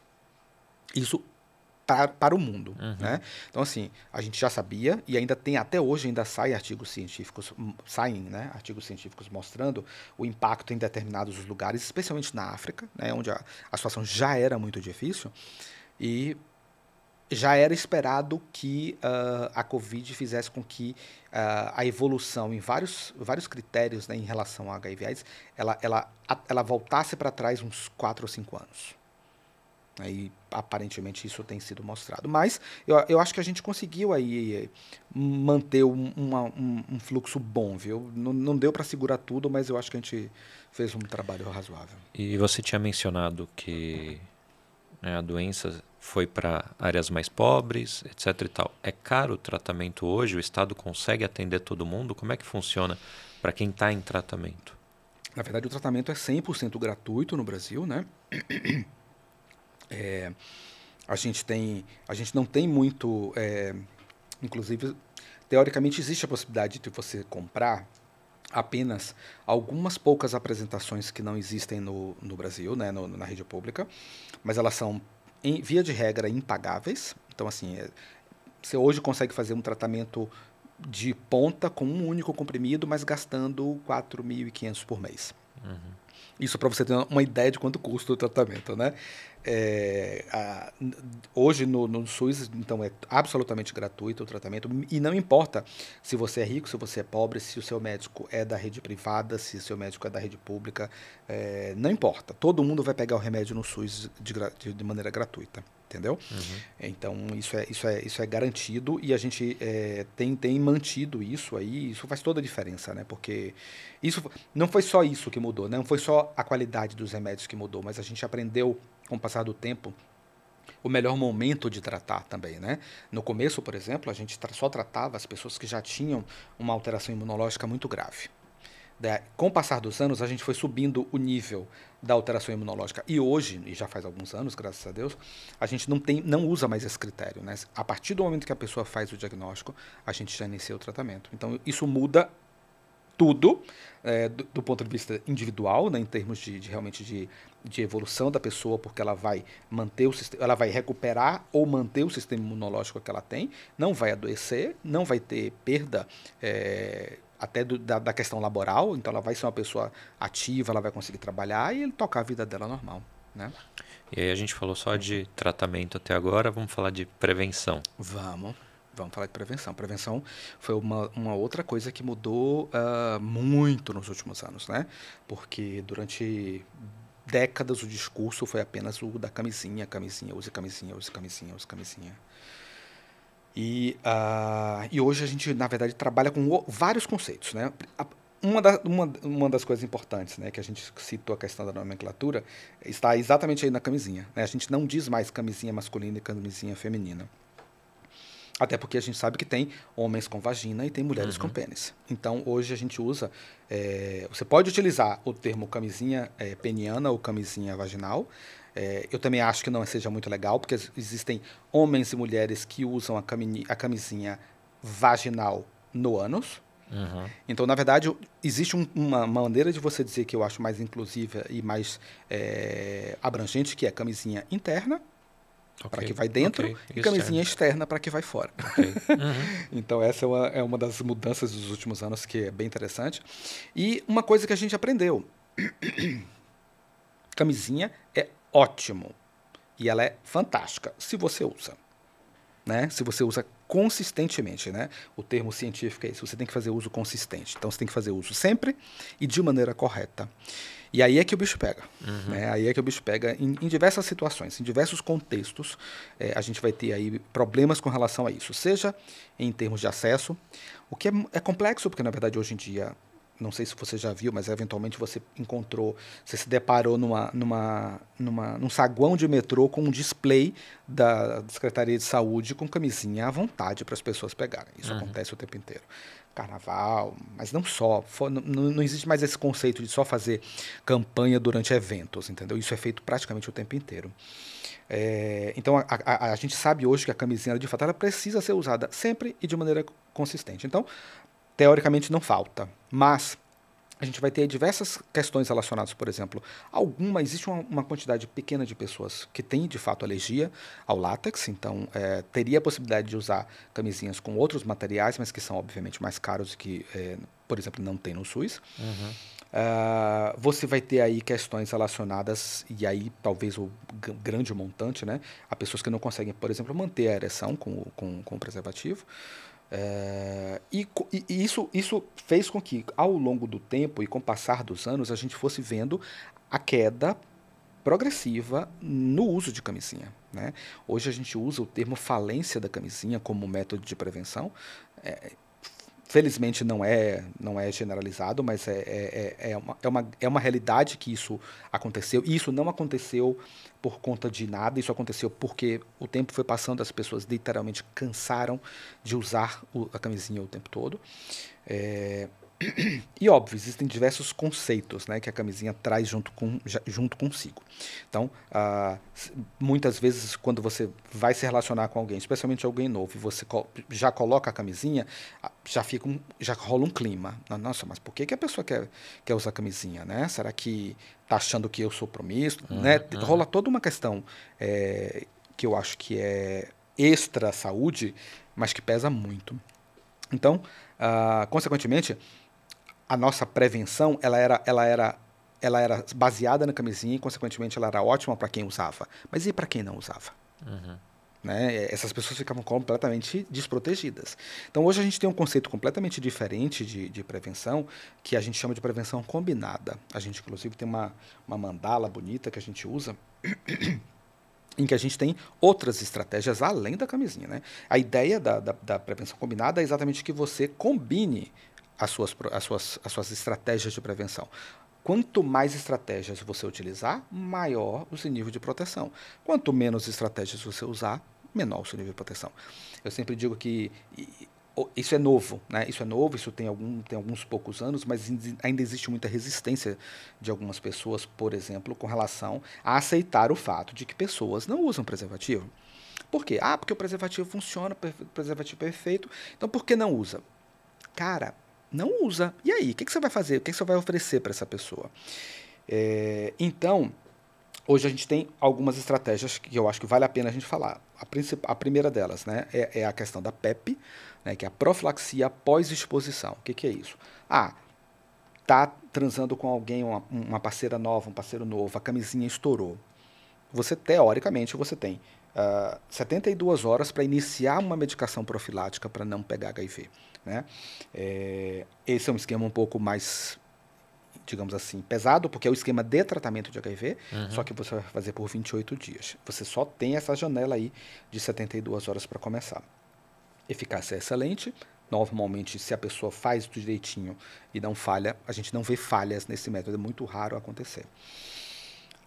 Isso para, para o mundo, uhum. né? Então assim, a gente já sabia e ainda tem até hoje ainda saem artigos científicos, saem, né, artigos científicos mostrando o impacto em determinados lugares, especialmente na África, né, onde a, a situação já era muito difícil. E já era esperado que uh, a Covid fizesse com que uh, a evolução em vários, vários critérios né, em relação ao HIV AIDS, ela, ela, ela voltasse para trás uns 4 ou 5 anos. E aparentemente isso tem sido mostrado. Mas eu, eu acho que a gente conseguiu aí eh, manter um, uma, um, um fluxo bom, viu? Não, não deu para segurar tudo, mas eu acho que a gente fez um trabalho razoável. E você tinha mencionado que né, a doença foi para áreas mais pobres, etc. E tal. É caro o tratamento hoje? O Estado consegue atender todo mundo? Como é que funciona para quem está em tratamento? Na verdade, o tratamento é 100% gratuito no Brasil, né? É, a gente tem, a gente não tem muito, é, inclusive, teoricamente existe a possibilidade de você comprar apenas algumas poucas apresentações que não existem no, no Brasil, né, no, na rede pública, mas elas são em, via de regra, impagáveis. Então, assim, é, você hoje consegue fazer um tratamento de ponta com um único comprimido, mas gastando 4.500 por mês. Uhum. Isso para você ter uma ideia de quanto custa o tratamento, né? É, a, hoje no, no, SUS, então, é absolutamente gratuito o tratamento. E não importa se você é rico, se você é pobre, se o seu médico é da rede privada, se o seu médico é da rede pública. É, não importa. Todo mundo vai pegar o remédio no SUS de, de, de maneira gratuita. Entendeu? Uhum. Então, isso é, isso, é, isso é garantido e a gente é, tem, tem mantido isso aí. Isso faz toda a diferença, né? Porque isso não foi só isso que mudou, né? não foi só a qualidade dos remédios que mudou, mas a gente aprendeu com o passar do tempo, o melhor momento de tratar também, né? No começo, por exemplo, a gente só tratava as pessoas que já tinham uma alteração imunológica muito grave. Com o passar dos anos, a gente foi subindo o nível da alteração imunológica. E hoje, e já faz alguns anos, graças a Deus, a gente não, tem, não usa mais esse critério. Né? A partir do momento que a pessoa faz o diagnóstico, a gente já inicia o tratamento. Então, isso muda tudo, é, do, do, ponto de vista individual, né, em termos de, de realmente de, de, evolução da pessoa, porque ela vai manter o ela vai recuperar ou manter o sistema imunológico que ela tem, não vai adoecer, não vai ter perda é, até do, da, da, questão laboral, então ela vai ser uma pessoa ativa, ela vai conseguir trabalhar e tocar a vida dela normal. Né? E aí a gente falou só de tratamento até agora, vamos falar de prevenção. Vamos. Vamos falar de prevenção. Prevenção foi uma, uma outra coisa que mudou uh, muito nos últimos anos, né? Porque durante décadas o discurso foi apenas o da camisinha, camisinha, use camisinha, use camisinha, use camisinha. E, uh, e hoje a gente, na verdade, trabalha com vários conceitos, né? Uma, da, uma, uma das coisas importantes, né, que a gente citou a questão da nomenclatura, está exatamente aí na camisinha. Né? A gente não diz mais camisinha masculina e camisinha feminina. Até porque a gente sabe que tem homens com vagina e tem mulheres uhum. com pênis. Então, hoje a gente usa. É, você pode utilizar o termo camisinha é, peniana ou camisinha vaginal. É, eu também acho que não seja muito legal, porque existem homens e mulheres que usam a, a camisinha vaginal no ânus. Uhum. Então, na verdade, existe um, uma maneira de você dizer que eu acho mais inclusiva e mais abrangente, que é a camisinha interna Okay. para que vai dentro okay. e camisinha é. externa para que vai fora. Okay. Uhum. então essa é uma, é uma das mudanças dos últimos anos que é bem interessante. E uma coisa que a gente aprendeu, camisinha é ótimo e ela é fantástica se você usa, né? Se você usa consistentemente, né? O termo científico é isso. Você tem que fazer uso consistente. Então você tem que fazer uso sempre e de maneira correta. E aí é que o bicho pega. Uhum. Né? Aí é que o bicho pega em, em diversas situações, em diversos contextos. É, a gente vai ter aí problemas com relação a isso, seja em termos de acesso, o que é, é complexo, porque na verdade hoje em dia não sei se você já viu, mas eventualmente você encontrou, você se deparou numa, numa, numa, num saguão de metrô com um display da Secretaria de Saúde com camisinha à vontade para as pessoas pegarem. Isso uhum. acontece o tempo inteiro carnaval, mas não só. Não existe mais esse conceito de só fazer campanha durante eventos, entendeu? Isso é feito praticamente o tempo inteiro. É, então a, a, a, gente sabe hoje que a camisinha de fato ela precisa ser usada sempre e de maneira consistente. Então, teoricamente não falta, mas a gente vai ter diversas questões relacionadas, por exemplo, alguma existe uma, uma, quantidade pequena de pessoas que tem de fato alergia ao látex, então é, teria a possibilidade de usar camisinhas com outros materiais, mas que são obviamente mais caros e que, é, por exemplo, não tem no SUS. Uhum. Uh, você vai ter aí questões relacionadas, e aí talvez o grande montante, né? A pessoas que não conseguem, por exemplo, manter a ereção com, com, com o preservativo. É, e, e isso, isso fez com que, ao longo do tempo e com o passar dos anos, a gente fosse vendo a queda progressiva no uso de camisinha. Né? Hoje a gente usa o termo falência da camisinha como método de prevenção. É, felizmente não é não é generalizado, mas é, é, é, é, uma, é, uma, é uma realidade que isso aconteceu. E isso não aconteceu por conta de nada, isso aconteceu porque o tempo foi passando, as pessoas literalmente cansaram de usar o, a camisinha o tempo todo. É, e óbvio, existem diversos conceitos né, que a camisinha traz junto, com, junto consigo. Então, muitas vezes, quando você vai se relacionar com alguém, especialmente alguém novo, e você já coloca a camisinha, já, fica um, já rola um clima. Ah, nossa, mas por que, que a pessoa quer, quer usar camisinha? Né? Será que está achando que eu sou promisso Uhum, né? Uhum. Rola toda uma questão é, que eu acho que é extra saúde, mas que pesa muito. Então, ah, consequentemente, a nossa prevenção ela era, ela era, ela era baseada na camisinha e, consequentemente, ela era ótima para quem usava. Mas e para quem não usava? Uhum. Né? Essas pessoas ficavam completamente desprotegidas. Então, hoje a gente tem um conceito completamente diferente de, de prevenção, que a gente chama de prevenção combinada. A gente, inclusive, tem uma, uma mandala bonita que a gente usa. em que a gente tem outras estratégias além da camisinha. Né? A ideia da, da, da prevenção combinada é exatamente que você combine as suas, as suas, as suas estratégias de prevenção. Quanto mais estratégias você utilizar, maior o seu nível de proteção. Quanto menos estratégias você usar, menor o seu nível de proteção. Eu sempre digo que isso é novo, né? Isso é novo, isso tem, algum, tem alguns poucos anos, mas ainda existe muita resistência de algumas pessoas, por exemplo, com relação a aceitar o fato de que pessoas não usam preservativo. Por quê? Ah, porque o preservativo funciona, o preservativo é perfeito, então por que não usa? Cara, não usa. E aí, o que, que, você vai fazer? O que, que você vai oferecer para essa pessoa? É, então, hoje a gente tem algumas estratégias que eu acho que vale a pena a gente falar. A, a primeira delas né, é, é, a questão da PEP, né, que é a profilaxia pós-exposição. O que, que é isso? Ah, tá transando com alguém, uma, uma parceira nova, um parceiro novo, a camisinha estourou. Você, teoricamente, você tem Uh, ah, 72 horas para iniciar uma medicação profilática para não pegar HIV. Né? É, esse é um esquema um pouco mais, digamos assim, pesado, porque é o esquema de tratamento de HIV, uhum. só que você vai fazer por 28 dias. Você só tem essa janela aí de 72 horas para começar. Eficácia é excelente. Normalmente, se a pessoa faz tudo direitinho e não falha, a gente não vê falhas nesse método, é muito raro acontecer.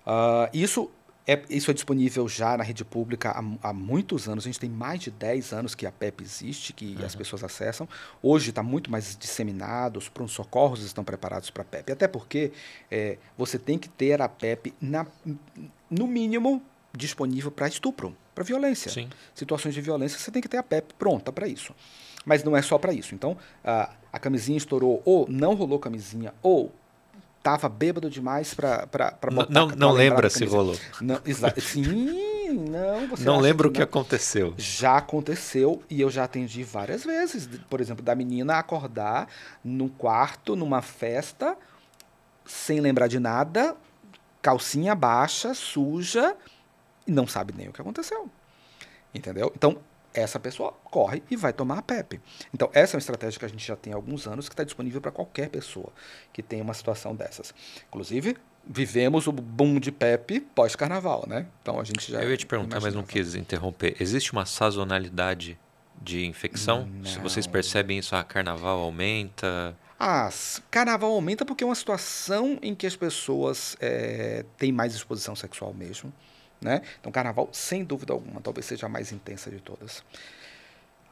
Uh, isso é, isso é disponível já na rede pública há, há, muitos anos. A gente tem mais de 10 anos que a PEP existe, que uhum. as pessoas acessam. Hoje está muito mais disseminado, os pronto-socorros estão preparados para a PEP. Até porque é, você tem que ter a PEP, na, no mínimo, disponível para estupro, para violência. Sim. Situações de violência, você tem que ter a PEP pronta para isso. Mas não é só para isso. Então, a, a camisinha estourou, ou não rolou camisinha, ou tava bêbado demais para botar Não, não, não lembra se rolou. Não, sim, não. Você não lembra o que, que aconteceu. Já aconteceu e eu já atendi várias vezes. Por exemplo, da menina acordar num quarto, numa festa, sem lembrar de nada, calcinha baixa, suja, e não sabe nem o que aconteceu. Entendeu? Então, essa pessoa corre e vai tomar a PEP. Então, essa é uma estratégia que a gente já tem há alguns anos, que está disponível para qualquer pessoa que tenha uma situação dessas. Inclusive, vivemos o boom de PEP pós-carnaval, né? Então, a gente já... Eu ia te perguntar, mas não quis interromper. Existe uma sazonalidade de infecção? Se vocês percebem isso, a ah, carnaval aumenta... Ah, carnaval aumenta porque é uma situação em que as pessoas é, têm mais exposição sexual mesmo. Né? Então, carnaval, sem dúvida alguma, talvez seja a mais intensa de todas.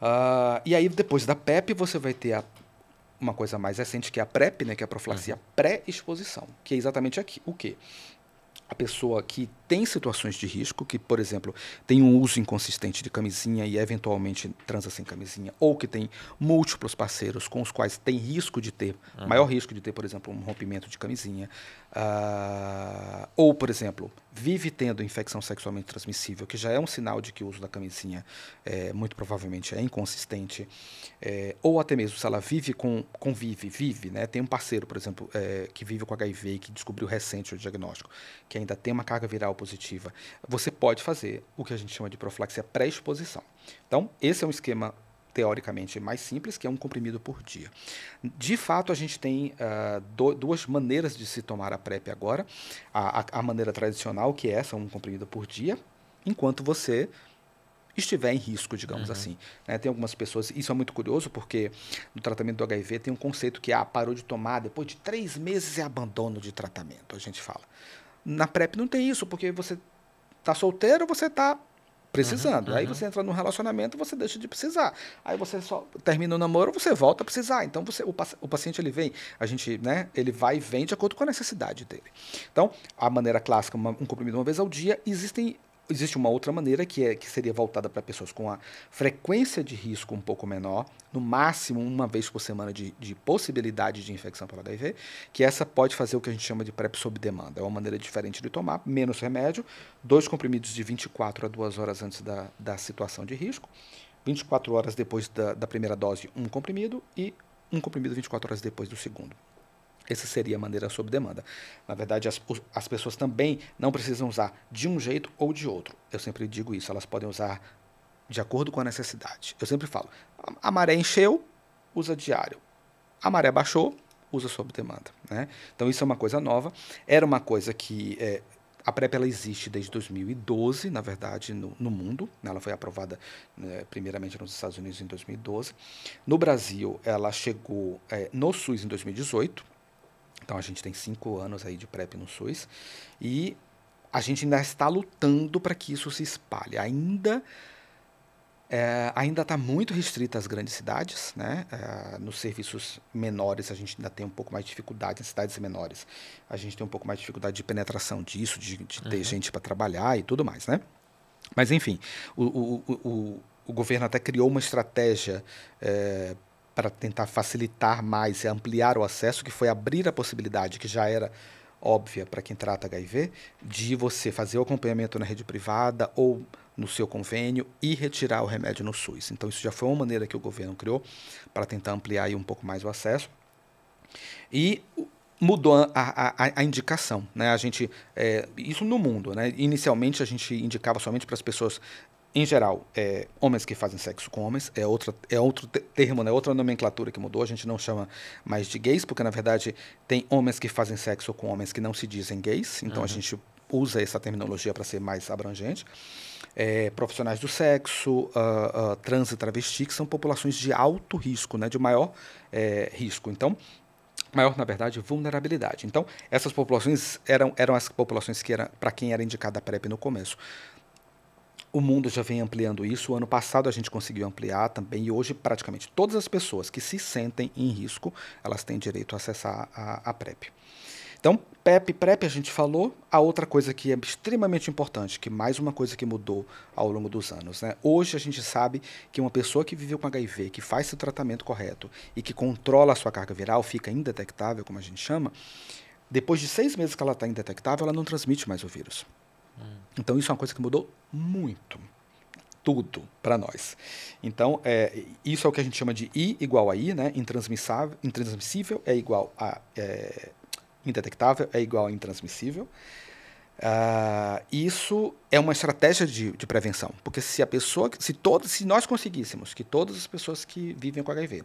Uh, e aí, depois da PEP, você vai ter a, uma coisa mais recente, que é a PrEP, né? que é a profilaxia uhum. pré-exposição, que é exatamente aqui. o quê? A pessoa que tem situações de risco, que, por exemplo, tem um uso inconsistente de camisinha e eventualmente transa sem camisinha, ou que tem múltiplos parceiros com os quais tem risco de ter, uhum. maior risco de ter, por exemplo, um rompimento de camisinha, uh, ou, por exemplo, vive tendo infecção sexualmente transmissível, que já é um sinal de que o uso da camisinha é, muito provavelmente é inconsistente, é, ou até mesmo se ela vive com, convive, vive, né? Tem um parceiro, por exemplo, é, que vive com HIV e que descobriu recente o diagnóstico, que ainda tem uma carga viral positiva, você pode fazer o que a gente chama de profilaxia pré-exposição. Então, esse é um esquema teoricamente mais simples, que é um comprimido por dia. De fato, a gente tem uh, do, duas maneiras de se tomar a PrEP agora. A, a, a maneira tradicional, que é essa, um comprimido por dia, enquanto você estiver em risco, digamos uhum. assim. Né? Tem algumas pessoas, isso é muito curioso, porque no tratamento do HIV tem um conceito que ah, parou de tomar, depois de três meses é abandono de tratamento, a gente fala. Na PrEP não tem isso, porque você tá solteiro, você tá precisando. Uhum, Aí você entra num relacionamento, você deixa de precisar. Aí você só termina o namoro, você volta a precisar. Então você, o, o paciente ele vem, a gente, né, ele vai e vem de acordo com a necessidade dele. Então, a maneira clássica, uma, um comprimido uma vez ao dia, existem Existe uma outra maneira que, é, que seria voltada para pessoas com a frequência de risco um pouco menor, no máximo uma vez por semana de, de possibilidade de infecção pela HIV, que essa pode fazer o que a gente chama de PrEP sob demanda. É uma maneira diferente de tomar, menos remédio, dois comprimidos de 24 a 2 horas antes da, da situação de risco, 24 horas depois da, da primeira dose, um comprimido e um comprimido 24 horas depois do segundo. Essa seria a maneira sob demanda. Na verdade, as, as pessoas também não precisam usar de um jeito ou de outro. Eu sempre digo isso, elas podem usar de acordo com a necessidade. Eu sempre falo: a maré encheu, usa diário. A maré baixou, usa sob demanda. Né? Então, isso é uma coisa nova. Era uma coisa que. É, a PrEP ela existe desde 2012, na verdade, no, no mundo. Né? Ela foi aprovada né, primeiramente nos Estados Unidos em 2012. No Brasil, ela chegou é, no SUS em 2018. Então a gente tem cinco anos aí de PrEP no SUS e a gente ainda está lutando para que isso se espalhe. Ainda é, ainda está muito restrita às grandes cidades, né? É, nos serviços menores a gente ainda tem um pouco mais de dificuldade, em cidades menores a gente tem um pouco mais de dificuldade de penetração disso, de, de uhum. ter gente para trabalhar e tudo mais, né? Mas enfim, o, o, o, o, governo até criou uma estratégia é, para tentar facilitar mais e ampliar o acesso, que foi abrir a possibilidade que já era óbvia para quem trata HIV, de você fazer o acompanhamento na rede privada ou no seu convênio e retirar o remédio no SUS. Então isso já foi uma maneira que o governo criou para tentar ampliar aí um pouco mais o acesso. E mudou a, a, a, indicação. Né? A gente, é, isso no mundo. Né? Inicialmente a gente indicava somente para as pessoas em geral, é, homens que fazem sexo com homens, é, outra, é outro termo, né? outra nomenclatura que mudou, a gente não chama mais de gays, porque na verdade tem homens que fazem sexo com homens que não se dizem gays, então uhum. a gente usa essa terminologia para ser mais abrangente. É, profissionais do sexo, uh, uh, trans e travesti, que são populações de alto risco, né? de maior é, risco. Então, maior, na verdade, vulnerabilidade. Então, essas populações eram, eram as populações que era para quem era indicada a PrEP no começo. O mundo já vem ampliando isso. O ano passado a gente conseguiu ampliar também e hoje praticamente todas as pessoas que se sentem em risco, elas têm direito a acessar a, a PrEP. Então, PEP, PrEP a gente falou. A outra coisa que é extremamente importante, que mais uma coisa que mudou ao longo dos anos, né? Hoje a gente sabe que uma pessoa que viveu com HIV, que faz seu tratamento correto e que controla a sua carga viral, fica indetectável, como a gente chama, depois de seis meses que ela está indetectável, ela não transmite mais o vírus. Então isso é uma coisa que mudou muito. Tudo para nós. Então, é, isso é o que a gente chama de I igual a I, né? Intransmissável, intransmissível é igual a é, indetectável, é igual a intransmissível. Uh, isso é uma estratégia de, de, prevenção, porque se a pessoa, se todos, se nós conseguíssemos que todas as pessoas que vivem com HIV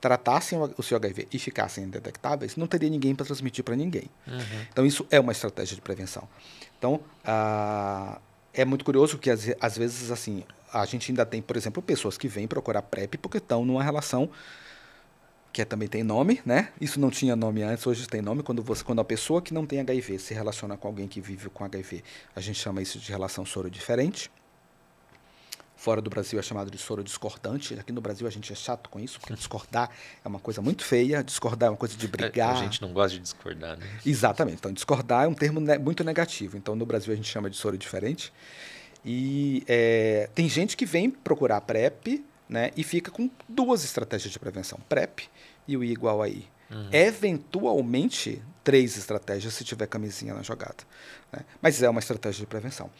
tratassem o, o seu HIV e ficassem indetectáveis, não teria ninguém para transmitir para ninguém. Uhum. Então isso é uma estratégia de prevenção. Então, ah, é muito curioso que às, às vezes, assim, a gente ainda tem, por exemplo, pessoas que vêm procurar PrEP porque estão numa relação que é, também tem nome, né? Isso não tinha nome antes, hoje tem nome. Quando você, quando a pessoa que não tem HIV se relaciona com alguém que vive com HIV, a gente chama isso de relação soro diferente. Fora do Brasil é chamado de soro discordante. Aqui no Brasil a gente é chato com isso, porque discordar é uma coisa muito feia, discordar é uma coisa de é, brigar. A gente não gosta de discordar, né? Exatamente. Então, discordar é um termo ne muito negativo. Então, no Brasil a gente chama de soro diferente. E é, tem gente que vem procurar PrEP né, e fica com duas estratégias de prevenção: PrEP e o I igual a I. Uhum. Eventualmente, três estratégias se tiver camisinha na jogada. Né? Mas é uma estratégia de prevenção.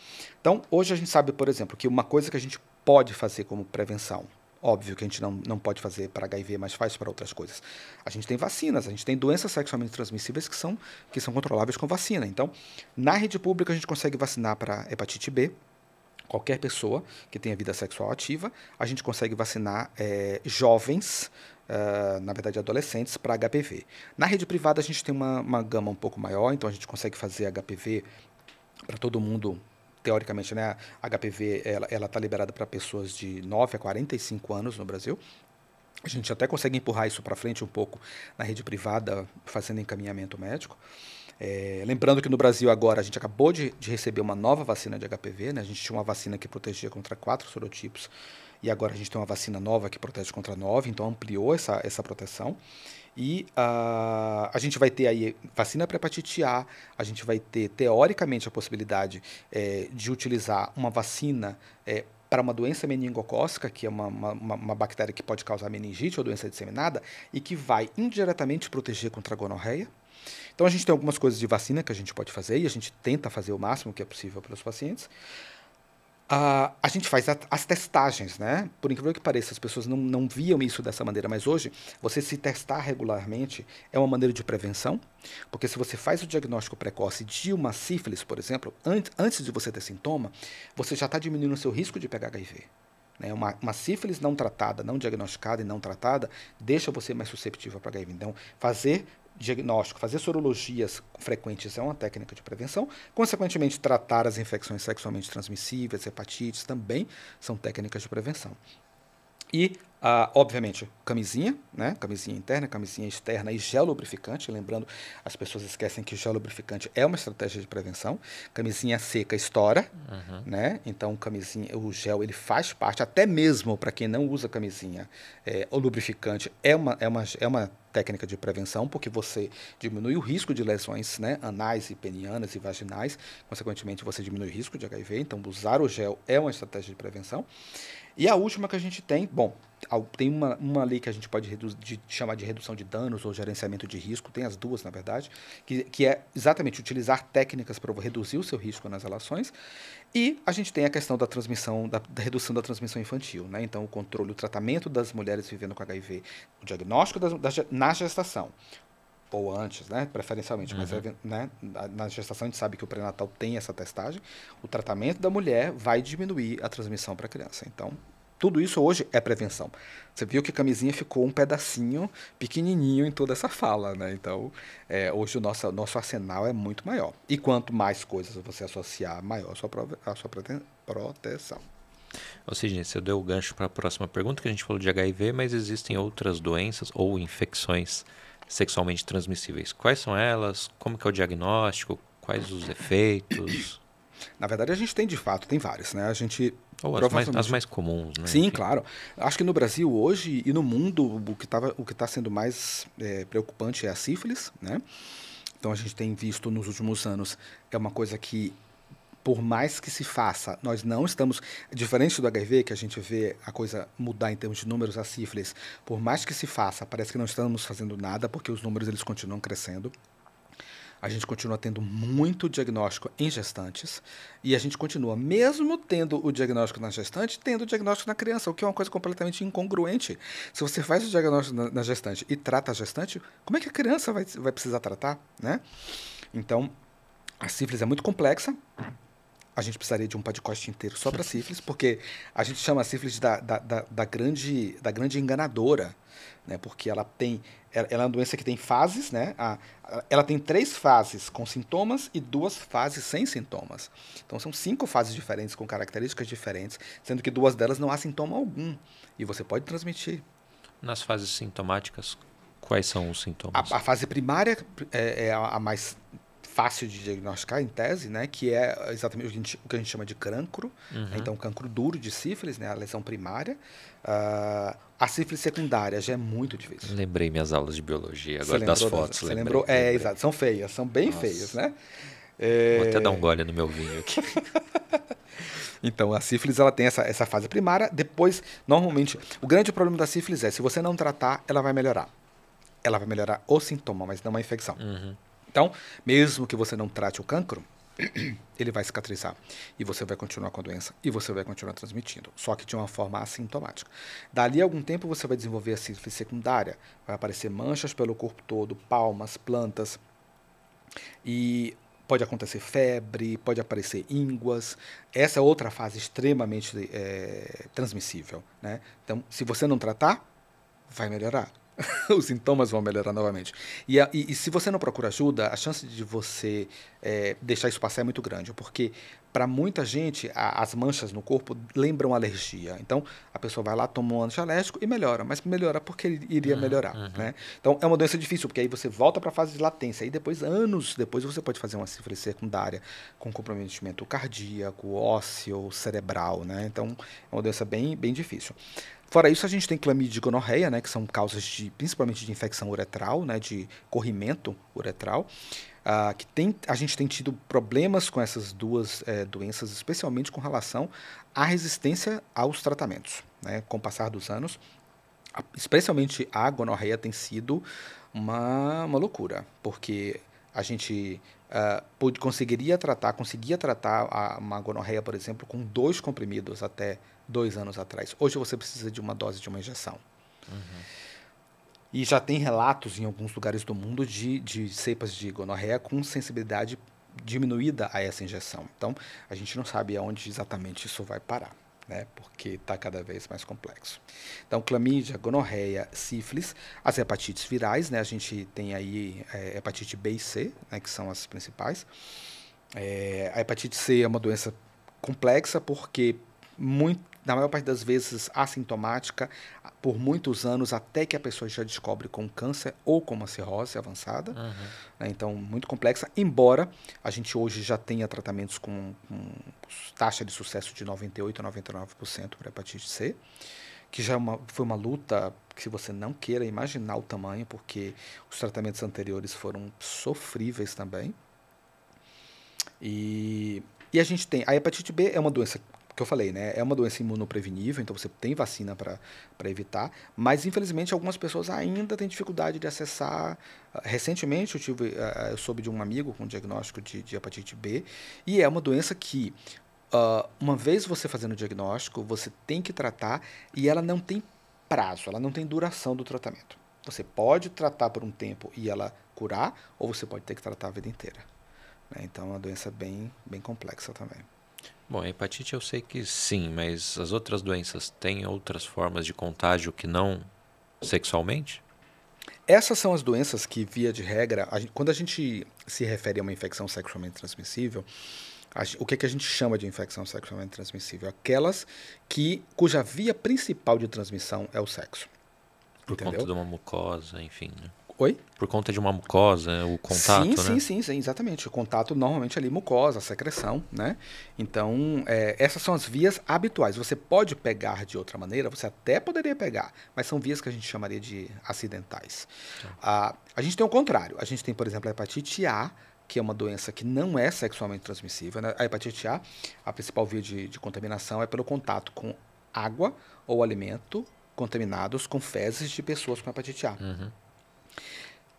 Então, hoje a gente sabe, por exemplo, que uma coisa que a gente pode fazer como prevenção, óbvio que a gente não, não pode fazer para HIV, mas faz para outras coisas. A gente tem vacinas, a gente tem doenças sexualmente transmissíveis que são, que são controláveis com vacina. Então, na rede pública, a gente consegue vacinar para hepatite B, qualquer pessoa que tenha vida sexual ativa, a gente consegue vacinar é, jovens Uh, na verdade, adolescentes, para HPV. Na rede privada, a gente tem uma, uma gama um pouco maior, então a gente consegue fazer HPV para todo mundo, teoricamente, né? A HPV ela está ela tá liberada para pessoas de 9 a 45 anos no Brasil. A gente até consegue empurrar isso para frente um pouco na rede privada, fazendo encaminhamento médico. É, lembrando que no Brasil agora a gente acabou de, de receber uma nova vacina de HPV, né? A gente tinha uma vacina que protegia contra quatro sorotipos e agora a gente tem uma vacina nova que protege contra nova então ampliou essa, essa proteção. E uh, a gente vai ter aí vacina para hepatite A, a gente vai ter, teoricamente, a possibilidade é, de utilizar uma vacina é, para uma doença meningocócica, que é uma, uma, uma, bactéria que pode causar meningite ou doença disseminada, e que vai indiretamente proteger contra a gonorreia. Então, a gente tem algumas coisas de vacina que a gente pode fazer e a gente tenta fazer o máximo que é possível pelos pacientes a gente faz a, as testagens, né? Por incrível que pareça, as pessoas não, não viam isso dessa maneira, mas hoje você se testar regularmente é uma maneira de prevenção, porque se você faz o diagnóstico precoce de uma sífilis, por exemplo, an antes de você ter sintoma, você já está diminuindo o seu risco de pegar HIV. Né? Uma, uma sífilis não tratada, não diagnosticada e não tratada, deixa você mais susceptível para HIV. Então, fazer diagnóstico, fazer sorologias frequentes é uma técnica de prevenção. Consequentemente, tratar as infecções sexualmente transmissíveis, hepatites também são técnicas de prevenção. E ah, obviamente, camisinha, né? Camisinha interna, camisinha externa e gel lubrificante. Lembrando, as pessoas esquecem que gel lubrificante é uma estratégia de prevenção. Camisinha seca estoura, uhum. né? Então, camisinha, o gel ele faz parte, até mesmo para quem não usa camisinha, é, o lubrificante é uma, é uma, é uma técnica de prevenção, porque você diminui o risco de lesões né, anais e penianas e vaginais, consequentemente você diminui o risco de HIV, então usar o gel é uma estratégia de prevenção. E a última que a gente tem, bom, tem uma, uma lei que a gente pode de, chamar de redução de danos ou gerenciamento de risco, tem as duas, na verdade, que, que é exatamente utilizar técnicas para reduzir o seu risco nas relações. E a gente tem a questão da transmissão, da, da redução da transmissão infantil, né? Então, o controle, o tratamento das mulheres vivendo com HIV, o diagnóstico das, na gestação, ou antes, né, preferencialmente, uhum. mas é, né, na gestação a gente sabe que o pré-natal tem essa testagem, o tratamento da mulher vai diminuir a transmissão para a criança. Então, tudo isso hoje é prevenção. Você viu que a camisinha ficou um pedacinho pequenininho em toda essa fala, né? Então, é, hoje o nosso, nosso arsenal é muito maior. E quanto mais coisas você associar, maior a sua, a sua proteção. Ou seja, você deu o gancho para a próxima pergunta, que a gente falou de HIV, mas existem outras doenças ou infecções sexualmente transmissíveis. Quais são elas? Como é o diagnóstico? Quais os efeitos? Na verdade, a gente tem de fato, tem várias, né? A gente. Ou as, provavelmente... mais, as mais comuns, né? Sim, Enfim. claro. Acho que no Brasil hoje e no mundo o que o que está sendo mais é, preocupante é a sífilis, né? Então a gente tem visto nos últimos anos é uma coisa que por mais que se faça, nós não estamos. Diferente do HIV, que a gente vê a coisa mudar em termos de números, a sífilis, por mais que se faça, parece que não estamos fazendo nada, porque os números eles continuam crescendo. A gente continua tendo muito diagnóstico em gestantes e a gente continua, mesmo tendo o diagnóstico na gestante, tendo o diagnóstico na criança, o que é uma coisa completamente incongruente. Se você faz o diagnóstico na, na gestante e trata a gestante, como é que a criança vai, vai precisar tratar, né? Então, a sífilis é muito complexa, a gente precisaria de um podcast inteiro só para sífilis, porque a gente chama a sífilis da, da, da, da, grande, da grande enganadora, né? porque ela tem ela é uma doença que tem fases, né? A, a, ela tem três fases com sintomas e duas fases sem sintomas. Então são cinco fases diferentes, com características diferentes, sendo que duas delas não há sintoma algum. E você pode transmitir. Nas fases sintomáticas, quais são os sintomas? A, a fase primária é, é a mais fácil de diagnosticar, em tese, né? Que é exatamente o que a gente, que a gente chama de cancro. Né, uhum. Então, cancro duro de sífilis, né? A lesão primária. Uh, a sífilis secundária já é muito difícil. Lembrei minhas aulas de biologia agora das fotos. Você lembrou? é, lembrei. exato. São feias, são bem Nossa. feias, né? É... Vou até é. dar um gole no meu vinho aqui. Então, a sífilis ela tem essa, essa fase primária. Depois, normalmente, o grande problema da sífilis é se você não tratar, ela vai melhorar. Ela vai melhorar o sintoma, mas não a infecção. Uhum. Então, mesmo que você não trate o cancro, ele vai cicatrizar e você vai continuar com a doença e você vai continuar transmitindo, só que de uma forma assintomática. Dali a algum tempo você vai desenvolver a sífilis secundária, vai aparecer manchas pelo corpo todo, palmas, plantas e pode acontecer febre, pode aparecer ínguas. Essa é outra fase extremamente é, transmissível, né? Então, se você não tratar, vai melhorar. os sintomas vão melhorar novamente. E, a, e, e, se você não procura ajuda, a chance de você é, deixar isso passar é muito grande, porque para muita gente a, as manchas no corpo lembram alergia. Então a pessoa vai lá, toma um antialérgico e melhora, mas melhora porque iria uhum, melhorar. Uhum. Né? Então é uma doença difícil, porque aí você volta para a fase de latência, e depois, anos depois, você pode fazer uma sífilis secundária com comprometimento cardíaco, ósseo, cerebral. Né? Então é uma doença bem, bem difícil. Fora isso, a gente tem clamídia e gonorreia, né, que são causas de, principalmente de infecção uretral, né, de corrimento uretral, uh, que tem, a gente tem tido problemas com essas duas é, doenças, especialmente com relação à resistência aos tratamentos. Né, com o passar dos anos, especialmente a gonorreia tem sido uma, uma loucura, porque a gente uh, pôde, conseguiria tratar, conseguia tratar a, uma gonorreia, por exemplo, com dois comprimidos até dois anos atrás. Hoje você precisa de uma dose de uma injeção. Uhum. E já tem relatos em alguns lugares do mundo de, de cepas de gonorreia com sensibilidade diminuída a essa injeção. Então, a gente não sabe aonde exatamente isso vai parar, né? Porque está cada vez mais complexo. Então, clamídia, gonorreia, sífilis, as hepatites virais, né? A gente tem aí é, hepatite B e C, né? Que são as principais. É, a hepatite C é uma doença complexa porque muito na maior parte das vezes assintomática, por muitos anos, até que a pessoa já descobre com câncer ou com uma cirrose avançada. Uhum. Né? Então, muito complexa, embora a gente hoje já tenha tratamentos com, com taxa de sucesso de 98% a 99% para hepatite C que já é uma, foi uma luta que você não queira imaginar o tamanho, porque os tratamentos anteriores foram sofríveis também. E, e a gente tem. A hepatite B é uma doença que eu falei, né? É uma doença imunoprevenível, então você tem vacina para evitar, mas infelizmente algumas pessoas ainda têm dificuldade de acessar. Recentemente eu, tive, eh, eh, eu soube de um amigo com diagnóstico de, de hepatite B, e é uma doença que Uh, uma vez você fazendo o diagnóstico, você tem que tratar e ela não tem prazo, ela não tem duração do tratamento. Você pode tratar por um tempo e ela curar, ou você pode ter que tratar a vida inteira. Né? Então é uma doença bem, bem complexa também. Bom, a hepatite eu sei que sim, mas as outras doenças têm outras formas de contágio que não sexualmente? Essas são as doenças que, via de regra, a quando a gente se refere a uma infecção sexualmente transmissível, a, o que, que a gente chama de infecção sexualmente transmissível? Aquelas que, cuja via principal de transmissão é o sexo. Por entendeu? conta de uma mucosa, enfim. Né? Oi? Por conta de uma mucosa, o contato, sim, né? Sim, sim, sim, exatamente. O contato normalmente ali, mucosa, secreção, né? Então, é, essas são as vias habituais. Você pode pegar de outra maneira, você até poderia pegar, mas são vias que a gente chamaria de acidentais. Tá. Ah, a gente tem o contrário. A gente tem, por exemplo, a hepatite A, que é uma doença que não é sexualmente transmissível. Né? A hepatite A, a principal via de, de contaminação é pelo contato com água ou alimento contaminados com fezes de pessoas com hepatite A. Uhum.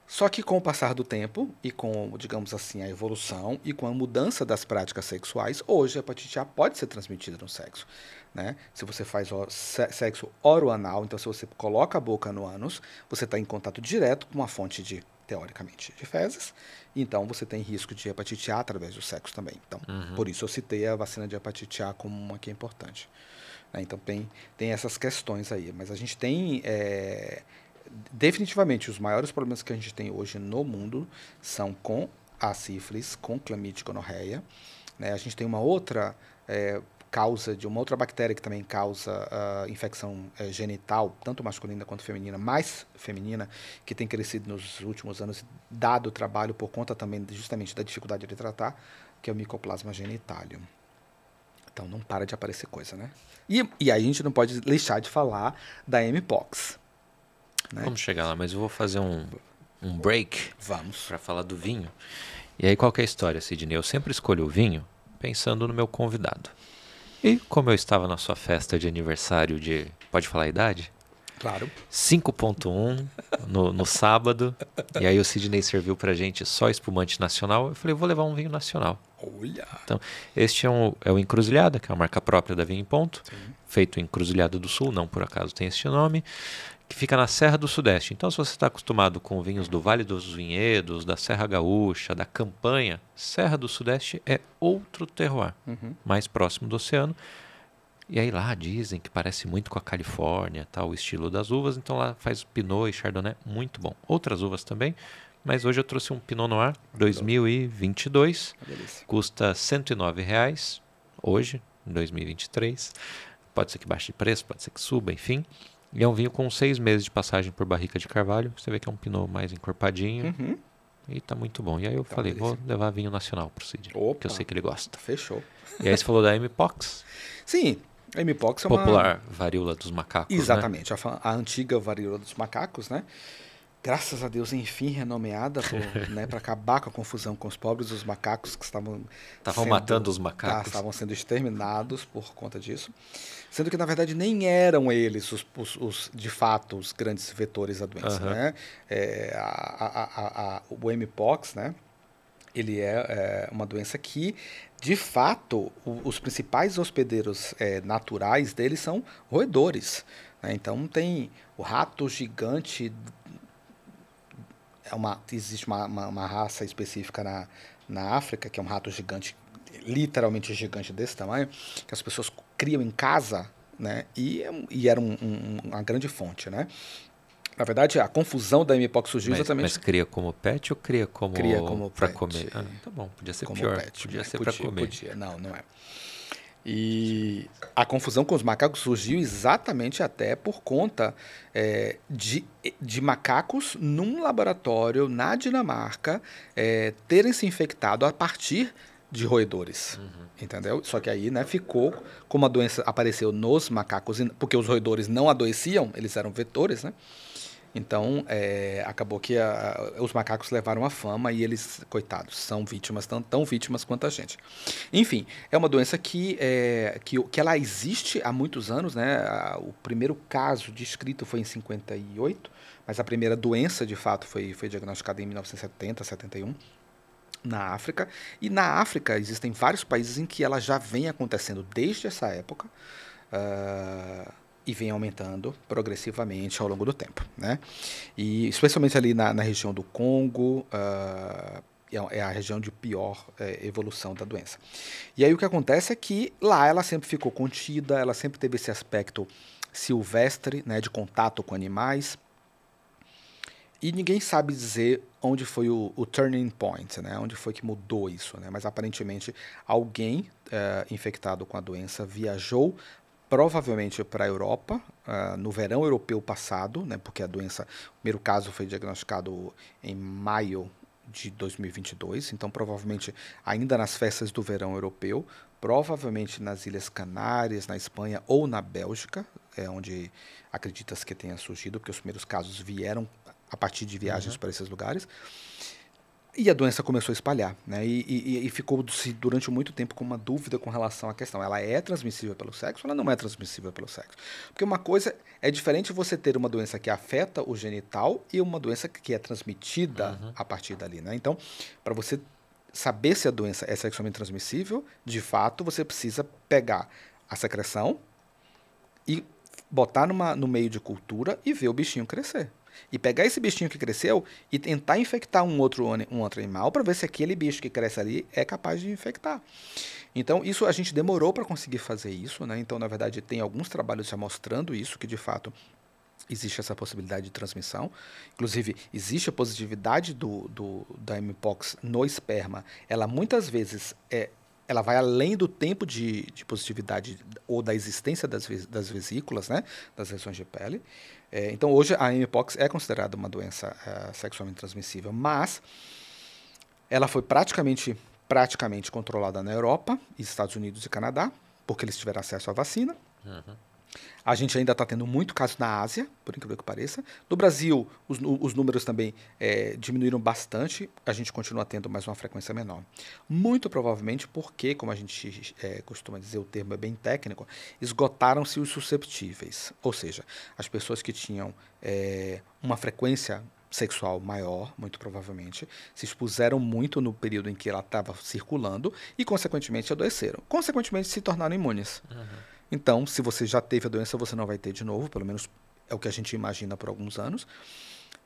Só que com o passar do tempo e com, digamos assim, a evolução e com a mudança das práticas sexuais, hoje a hepatite A pode ser transmitida no sexo. Né? Se você faz sexo oroanal, então se você coloca a boca no ânus, você está em contato direto com uma fonte de, teoricamente, de fezes. Então você tem risco de hepatite A através do sexo também. Então, uhum. por isso eu citei a vacina de hepatite A como uma que é importante. Né? Então tem, tem essas questões aí. Mas a gente tem. É, definitivamente os maiores problemas que a gente tem hoje no mundo são com a sífilis, com clamídia e gonorreia. Né? A gente tem uma outra é, causa de uma outra bactéria que também causa uh, infecção uh, genital, tanto masculina quanto feminina, mais feminina, que tem crescido nos últimos anos, dado o trabalho por conta também justamente da dificuldade de tratar, que é o micoplasma genitalium. Então não para de aparecer coisa, né? E, e aí a gente não pode deixar de falar da M-Pox. Né? Vamos chegar lá, mas eu vou fazer um, um break. Vamos. Para falar do vinho. E aí, qual é a história, Sidney? Eu sempre escolho o vinho pensando no meu convidado. E como eu estava na sua festa de aniversário de. Pode falar a idade? Claro. 5.1 no, no sábado. e aí o Sidney serviu pra gente só espumante nacional. Eu falei, vou levar um vinho nacional. Olha! Então, este é, um, é o Encruzilhada, que é uma marca própria da Vinho em Ponto. Sim. Feito em Encruzilhada do Sul, não por acaso tem este nome que fica na Serra do Sudeste. Então, se você está acostumado com vinhos do Vale dos Vinhedos, da Serra Gaúcha, da Campanha, Serra do Sudeste é outro terroir, uhum. mais próximo do oceano. E aí lá dizem que parece muito com a Califórnia, tá, o estilo das uvas. Então lá faz Pinot e Chardonnay, muito bom. Outras uvas também, mas hoje eu trouxe um Pinot Noir 2022. Custa 109 reais hoje, em 2023. Pode ser que baixe de preço, pode ser que suba, enfim. E é um vinho com seis meses de passagem por barrica de carvalho. Você vê que é um pinot mais encorpadinho. Uhum. E tá muito bom. E aí eu tá falei, vou levar vinho nacional pro Cid. Opa, que eu sei que ele gosta. Fechou. E aí você falou da M-Pox. Sim, a M-Pox é uma... Popular varíola dos macacos, né? Exatamente, né? a, a, antiga varíola dos macacos, né? graças a Deus, enfim, renomeada para né, acabar com a confusão com os pobres, os macacos que estavam. Estavam matando os macacos. Tá, estavam sendo exterminados por conta disso. Sendo que, na verdade, nem eram eles, os, os, os de fato, os grandes vetores da doença. Uhum. Né? É, a, a, a, o MPOX, né? ele é, é, uma doença que, de fato, o, os principais hospedeiros é, naturais dele são roedores. Né? Então, tem o rato gigante é uma, existe uma, uma, uma, raça específica na, na África, que é um rato gigante, literalmente gigante desse tamanho, que as pessoas criam em casa, né? E, é e era um, um, uma grande fonte, né? Na verdade, a confusão da Mpox surgiu é mas, exatamente. Mas cria como pet ou cria como. Cria como para comer? Ah, tá bom, podia ser como pior. Pet, podia né? ser para comer. Podia, não, não é. E a confusão com os macacos surgiu exatamente até por conta é, de, de macacos num laboratório na Dinamarca é, terem se infectado a partir de roedores, uhum. entendeu? Só que aí, né, ficou como a doença apareceu nos macacos, porque os roedores não adoeciam, eles eram vetores, né? Então, é, acabou que a, a, os macacos levaram a fama e eles, coitados, são vítimas, tão, tão vítimas quanto a gente. Enfim, é uma doença que, é, que, que ela existe há muitos anos, né? O primeiro caso descrito foi em 58, mas a primeira doença, de fato, foi, foi diagnosticada em 1970, 71 na África. E na África existem vários países em que ela já vem acontecendo desde essa época. Ah, e vem aumentando progressivamente ao longo do tempo. Né? E especialmente ali na, na região do Congo, uh, é a região de pior é, evolução da doença. E aí o que acontece é que lá ela sempre ficou contida, ela sempre teve esse aspecto silvestre, né, de contato com animais. E ninguém sabe dizer onde foi o, o turning point, né, onde foi que mudou isso, né? Mas aparentemente alguém eh, infectado com a doença viajou provavelmente para a Europa, uh, no verão europeu passado, né, porque a doença, o primeiro caso foi diagnosticado em maio de 2022, então provavelmente ainda nas festas do verão europeu, provavelmente nas Ilhas Canárias, na Espanha ou na Bélgica, é onde acreditas que tenha surgido, porque os primeiros casos vieram a partir de viagens uhum. para esses lugares. E a doença começou a espalhar, né? E, e, e ficou durante muito tempo com uma dúvida com relação à questão. Ela é transmissível pelo sexo ou ela não é transmissível pelo sexo? Porque uma coisa é diferente você ter uma doença que afeta o genital e uma doença que é transmitida uhum. a partir dali, né? Então, para você saber se a doença é sexualmente transmissível, de fato, você precisa pegar a secreção e botar numa, no meio de cultura e ver o bichinho crescer e pegar esse bichinho que cresceu e tentar infectar um outro, um outro animal para ver se aquele bicho que cresce ali é capaz de infectar. Então, isso a gente demorou para conseguir fazer isso, né? Então, na verdade, tem alguns trabalhos já mostrando isso, que de fato existe essa possibilidade de transmissão. Inclusive, existe a positividade do, do, da mpox no esperma. Ela muitas vezes é, ela vai além do tempo de, de positividade ou da existência das, das vesículas, né, das lesões de pele. É, então, hoje a mpox é considerada uma doença é, sexualmente transmissível, mas ela foi praticamente, praticamente controlada na Europa, Estados Unidos e Canadá, porque eles tiveram acesso à vacina. Uhum. A gente ainda está tendo muito caso na Ásia, por incrível que pareça. No Brasil, os, os números também é, diminuíram bastante. A gente continua tendo mais uma frequência menor. Muito provavelmente porque, como a gente é, costuma dizer, o termo é bem técnico, esgotaram-se os susceptíveis. Ou seja, as pessoas que tinham é, uma frequência sexual maior, muito provavelmente, se expuseram muito no período em que ela estava circulando e, consequentemente, adoeceram. Consequentemente, se tornaram imunes. Uhum. Então, se você já teve a doença, você não vai ter de novo, pelo menos é o que a gente imagina por alguns anos.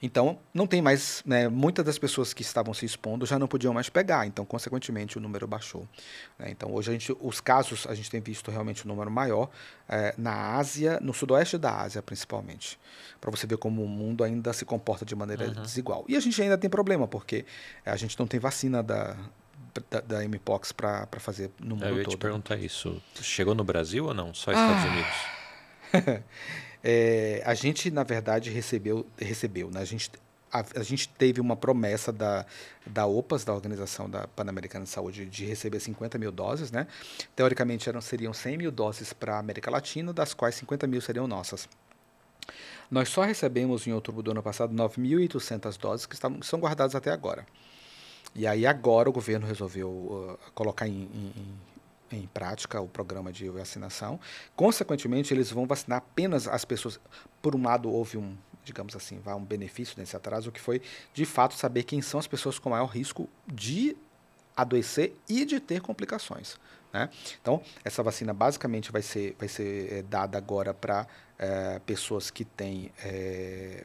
Então, não tem mais, né, muitas das pessoas que estavam se expondo já não podiam mais pegar, então, consequentemente, o número baixou. Né? Então, hoje, a gente, os casos, a gente tem visto realmente um número maior é, na Ásia, no sudoeste da Ásia, principalmente, para você ver como o mundo ainda se comporta de maneira uhum. desigual. E a gente ainda tem problema, porque a gente não tem vacina da, da, da Mpox para fazer no mundo todo. Eu ia todo. te né? perguntar isso. Chegou no Brasil ou não? Só ah. Estados ah. Unidos? é, a gente, na verdade, recebeu, recebeu né? a, gente, a, a, gente teve uma promessa da, da OPAS, da Organização da Pan-Americana de Saúde, de receber 50 mil doses. Né? Teoricamente, eram, seriam 100 mil doses para a América Latina, das quais 50 mil seriam nossas. Nós só recebemos em outubro do ano passado 9.800 doses que, estavam, que são guardadas até agora. E aí agora o governo resolveu uh, colocar em, em, em, prática o programa de vacinação. Consequentemente, eles vão vacinar apenas as pessoas. Por um lado, houve um, digamos assim, um benefício nesse atraso, que foi, de fato, saber quem são as pessoas com maior risco de adoecer e de ter complicações. Né? Então, essa vacina basicamente vai ser, vai ser é, dada agora para é, eh, pessoas que têm é,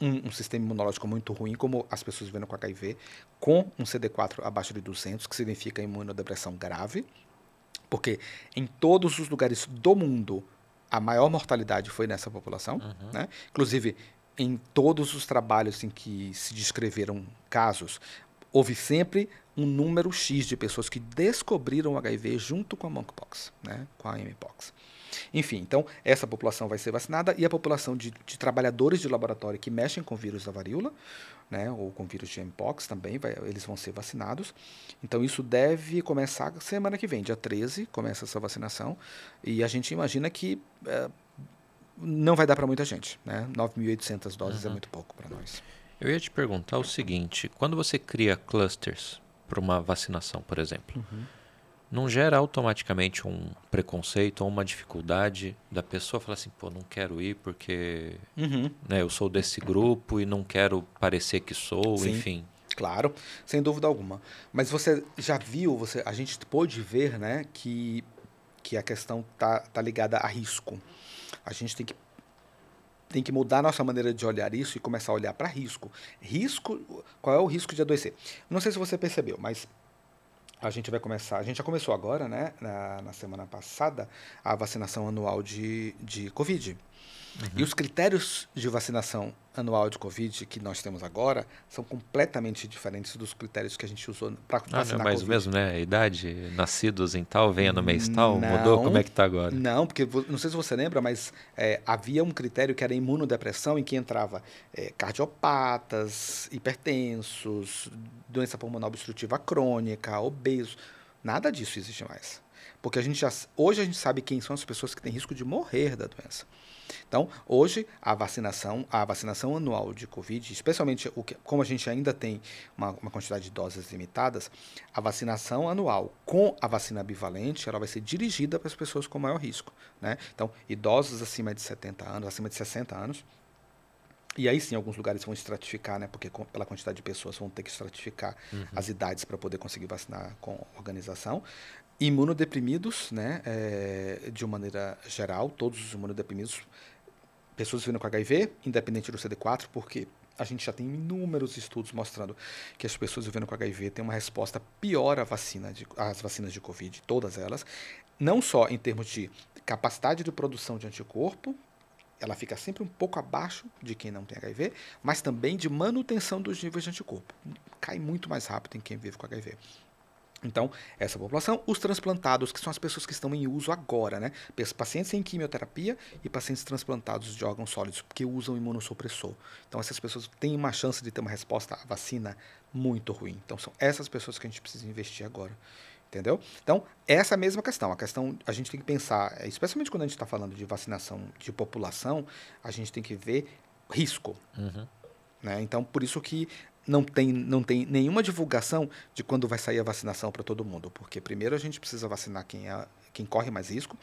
um, um, sistema imunológico muito ruim, como as pessoas vivendo com HIV, com um CD4 abaixo de 200, que significa imunodepressão grave, porque em todos os lugares do mundo a maior mortalidade foi nessa população, uhum. né? inclusive em todos os trabalhos em que se descreveram casos, houve sempre um número X de pessoas que descobriram o HIV junto com a monkeypox, né? com a mpox. Enfim, então essa população vai ser vacinada e a população de, de trabalhadores de laboratório que mexem com vírus da varíola, né, ou com vírus de mpox também, vai, eles vão ser vacinados. Então isso deve começar semana que vem, dia 13, começa essa vacinação e a gente imagina que é, não vai dar para muita gente, né? 9.800 doses uhum. é muito pouco para nós. Eu ia te perguntar o seguinte: quando você cria clusters para uma vacinação, por exemplo, uhum não gera automaticamente um preconceito ou uma dificuldade da pessoa falar assim, pô, não quero ir porque uhum. né, eu sou desse grupo e não quero parecer que sou, Sim, enfim. Claro, sem dúvida alguma. Mas você já viu, você, a gente pôde ver, né, que, que a questão tá, tá ligada a risco. A gente tem que tem que mudar nossa maneira de olhar isso e começar a olhar para risco. Risco, qual é o risco de adoecer? Não sei se você percebeu, mas a gente vai começar, a gente já começou agora, né, na, na semana passada, a vacinação anual de, de Covid. Uhum. E os critérios de vacinação anual de Covid que nós temos agora são completamente diferentes dos critérios que a gente usou para ah, vacinar não, mas COVID. mesmo, né? A idade, nascidos em tal, venha no mês tal, não, mudou? Como é que está agora? Não, porque não sei se você lembra, mas é, havia um critério que era imunodepressão em que entrava é, cardiopatas, hipertensos, doença pulmonar obstrutiva crônica, obesos. Nada disso existe mais. Porque a gente já, hoje a gente sabe quem são as pessoas que têm risco de morrer da doença. Então, hoje a vacinação, a vacinação anual de Covid, especialmente o que, como a gente ainda tem uma, uma quantidade de doses limitadas, a vacinação anual com a vacina bivalente, ela vai ser dirigida para as pessoas com maior risco, né? Então, idosos acima de 70 anos, acima de 60 anos, e aí sim, alguns lugares vão estratificar, né? Porque com, pela quantidade de pessoas vão ter que estratificar uhum. as idades para poder conseguir vacinar com organização. Imunodeprimidos, né? É, de uma maneira geral, todos os imunodeprimidos, pessoas vivendo com HIV, independente do CD4, porque a gente já tem inúmeros estudos mostrando que as pessoas vivendo com HIV têm uma resposta pior à vacina de, às vacinas de Covid, todas elas, não só em termos de capacidade de produção de anticorpo, ela fica sempre um pouco abaixo de quem não tem HIV, mas também de manutenção dos níveis de anticorpo. Cai muito mais rápido em quem vive com HIV. Então, essa população, os transplantados, que são as pessoas que estão em uso agora, né? Pacientes em quimioterapia e pacientes transplantados de órgãos sólidos, que usam imunossupressor. Então, essas pessoas têm uma chance de ter uma resposta à vacina muito ruim. Então, são essas pessoas que a gente precisa investir agora. Entendeu? Então, essa é mesma questão. A questão, a gente tem que pensar, é, especialmente quando a gente está falando de vacinação de população, a gente tem que ver risco. Uhum. Né? Então, por isso que não tem, não tem nenhuma divulgação de quando vai sair a vacinação para todo mundo, porque primeiro a gente precisa vacinar quem, é, quem corre mais risco,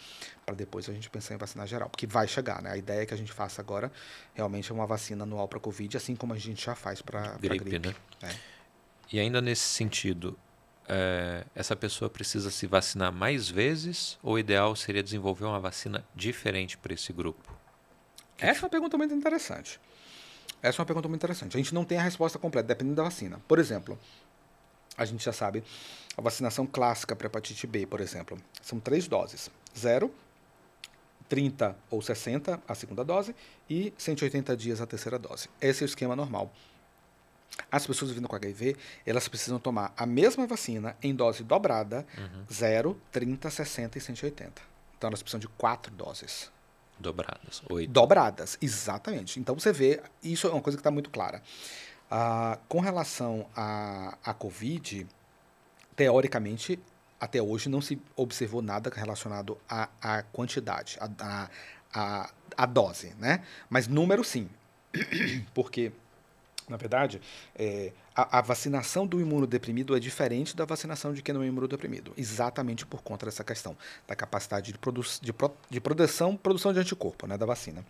para depois a gente pensar em vacinar geral, porque vai chegar, né? A ideia que a gente faça agora realmente é uma vacina anual para Covid, assim como a gente já faz para gripe. gripe. Né? É. E ainda nesse sentido, é, essa pessoa precisa se vacinar mais vezes ou o ideal seria desenvolver uma vacina diferente para esse grupo? Essa é uma pergunta muito interessante. Essa é uma pergunta muito interessante. A gente não tem a resposta completa, dependendo da vacina. Por exemplo, a gente já sabe a vacinação clássica para hepatite B, por exemplo, são três doses: 0, 30 ou 60 a segunda dose e 180 dias a terceira dose. Esse é o esquema normal. As pessoas vivendo com HIV, elas precisam tomar a mesma vacina em dose dobrada, uhum. 0, 30, 60 e 180. Então elas precisam de quatro doses. Dobradas, oito. Dobradas, exatamente. Então você vê, isso é uma coisa que está muito clara. Ah, com relação à a, a Covid, teoricamente, até hoje não se observou nada relacionado à, à quantidade, à, à, à, dose, né? Mas número sim, porque na verdade, é, a, a, vacinação do imunodeprimido é diferente da vacinação de quem não é imunodeprimido, exatamente por conta dessa questão da capacidade de, produ de, pro de produção, produção de anticorpo né, da vacina.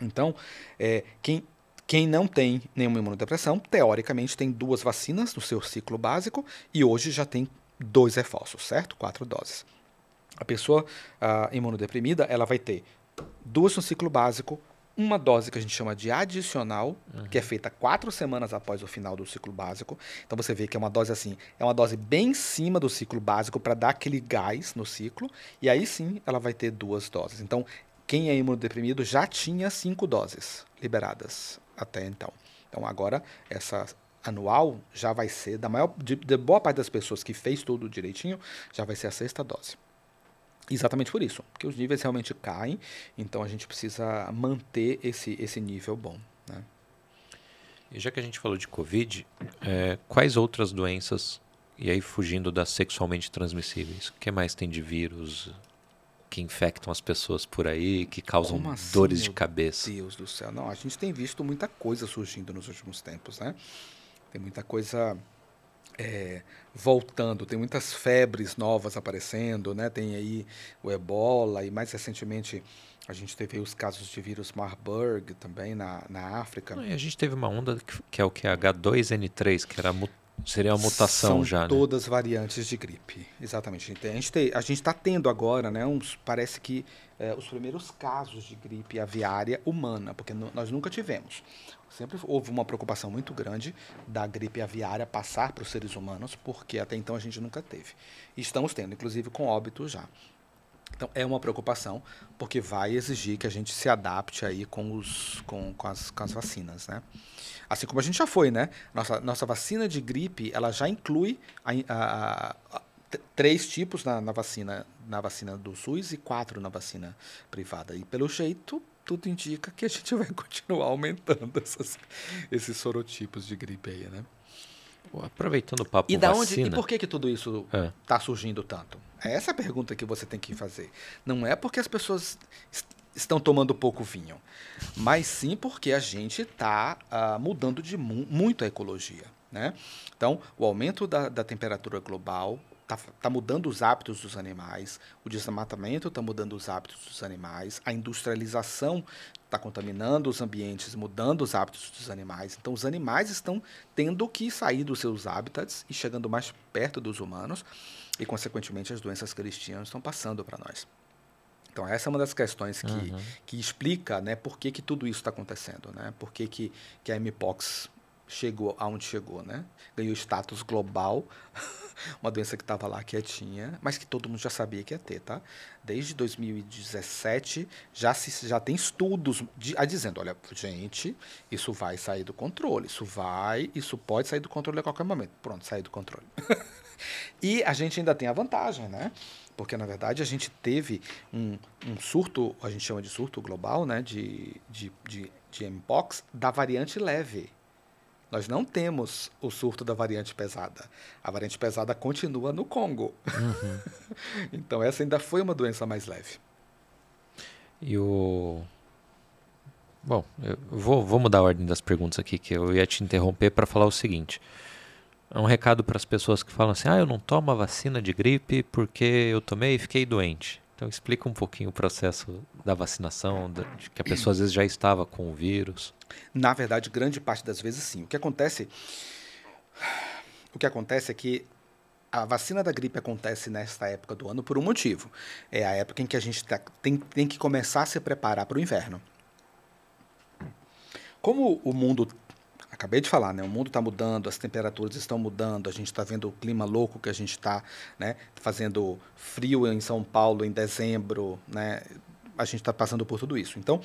Então, é, quem, quem não tem nenhuma imunodepressão, teoricamente, tem duas vacinas no seu ciclo básico e hoje já tem dois reforços, certo? Quatro doses. A pessoa a imunodeprimida ela vai ter duas no ciclo básico, uma dose que a gente chama de adicional, uhum. que é feita quatro semanas após o final do ciclo básico. Então você vê que é uma dose assim, é uma dose bem em cima do ciclo básico para dar aquele gás no ciclo. E aí sim ela vai ter duas doses. Então quem é imunodeprimido já tinha cinco doses liberadas até então. Então agora essa anual já vai ser da maior de, de boa parte das pessoas que fez tudo direitinho já vai ser a sexta dose. Exatamente por isso, porque os níveis realmente caem, então a gente precisa manter esse, esse nível bom. Né? E já que a gente falou de Covid, é, quais outras doenças, e aí fugindo das sexualmente transmissíveis, o que mais tem de vírus que infectam as pessoas por aí, que causam assim, dores de cabeça? Meu Deus do céu, não, a gente tem visto muita coisa surgindo nos últimos tempos, né? Tem muita coisa é, voltando, tem muitas febres novas aparecendo, né? Tem aí o ebola e mais recentemente a gente teve os casos de vírus Marburg também na, na África. E a gente teve uma onda que, que é o que? H2N3, que era Seria uma mutação São já. Né? Todas né? variantes de gripe. Exatamente. A gente está tendo agora, né? Uns, parece que é, os primeiros casos de gripe aviária humana, porque nós nunca tivemos. Sempre houve uma preocupação muito grande da gripe aviária passar para os seres humanos, porque até então a gente nunca teve. E estamos tendo, inclusive com óbito já. Então é uma preocupação, porque vai exigir que a gente se adapte aí com, os, com, com, as, com as vacinas, né? Assim como a gente já foi, né? Nossa, nossa vacina de gripe, ela já inclui a, a, a, três tipos na, na vacina na vacina do SUS e quatro na vacina privada. E pelo jeito, tudo indica que a gente vai continuar aumentando essas, esses sorotipos de gripe aí, né? Aproveitando o papo e da vacina... onde E por que, que tudo isso está é. surgindo tanto? É essa a pergunta que você tem que fazer. Não é porque as pessoas est estão tomando pouco vinho, mas sim porque a gente está ah, mudando de mu muito a ecologia. Né? Então, o aumento da, da temperatura global, Tá, tá, mudando os hábitos dos animais, o desmatamento está mudando os hábitos dos animais, a industrialização está contaminando os ambientes, mudando os hábitos dos animais. Então, os animais estão tendo que sair dos seus hábitats e chegando mais perto dos humanos, e, consequentemente, as doenças que eles tinham estão passando para nós. Então, essa é uma das questões que, uhum. que explica né, por que, que tudo isso está acontecendo, né? por que, que, que a MPOX chegou aonde chegou, né? Ganhou status global, uma doença que estava lá quietinha, mas que todo mundo já sabia que ia ter, tá? Desde 2017 já se já tem estudos de, a dizendo, olha, gente, isso vai sair do controle, isso vai, isso pode sair do controle a qualquer momento. Pronto, sair do controle. e a gente ainda tem a vantagem, né? Porque, na verdade, a gente teve um, um surto, a gente chama de surto global, né? De, de, de, de Mpox, da variante leve nós não temos o surto da variante pesada. A variante pesada continua no Congo. Uhum. então, essa ainda foi uma doença mais leve. E o. Bom, eu vou, vou mudar a ordem das perguntas aqui, que eu ia te interromper para falar o seguinte. É um recado para as pessoas que falam assim: ah, eu não tomo a vacina de gripe porque eu tomei e fiquei doente. Então, explica um pouquinho o processo da vacinação, de que a pessoa às vezes já estava com o vírus? Na verdade, grande parte das vezes sim. O que acontece o que acontece é que a vacina da gripe acontece nesta época do ano por um motivo. É a época em que a gente tá, tem, tem que começar a se preparar para o inverno. Como o mundo acabei de falar, né? O mundo está mudando, as temperaturas estão mudando, a gente está vendo o clima louco que a gente está, né? Fazendo frio em São Paulo em dezembro, né? a gente está passando por tudo isso. Então,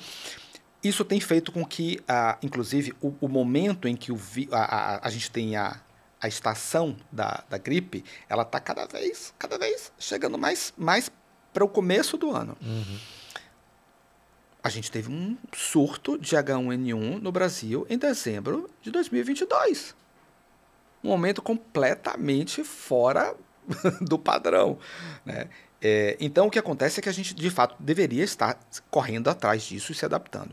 isso tem feito com que, ah, inclusive, o, o, momento em que o vi, a, a, a gente tem a, a estação da, da gripe, ela está cada vez, cada vez chegando mais, mais para o começo do ano. Uhum. A gente teve um surto de H1N1 no Brasil em dezembro de 2022. Um momento completamente fora do padrão. Né? É, então, o que acontece é que a gente, de fato, deveria estar correndo atrás disso e se adaptando.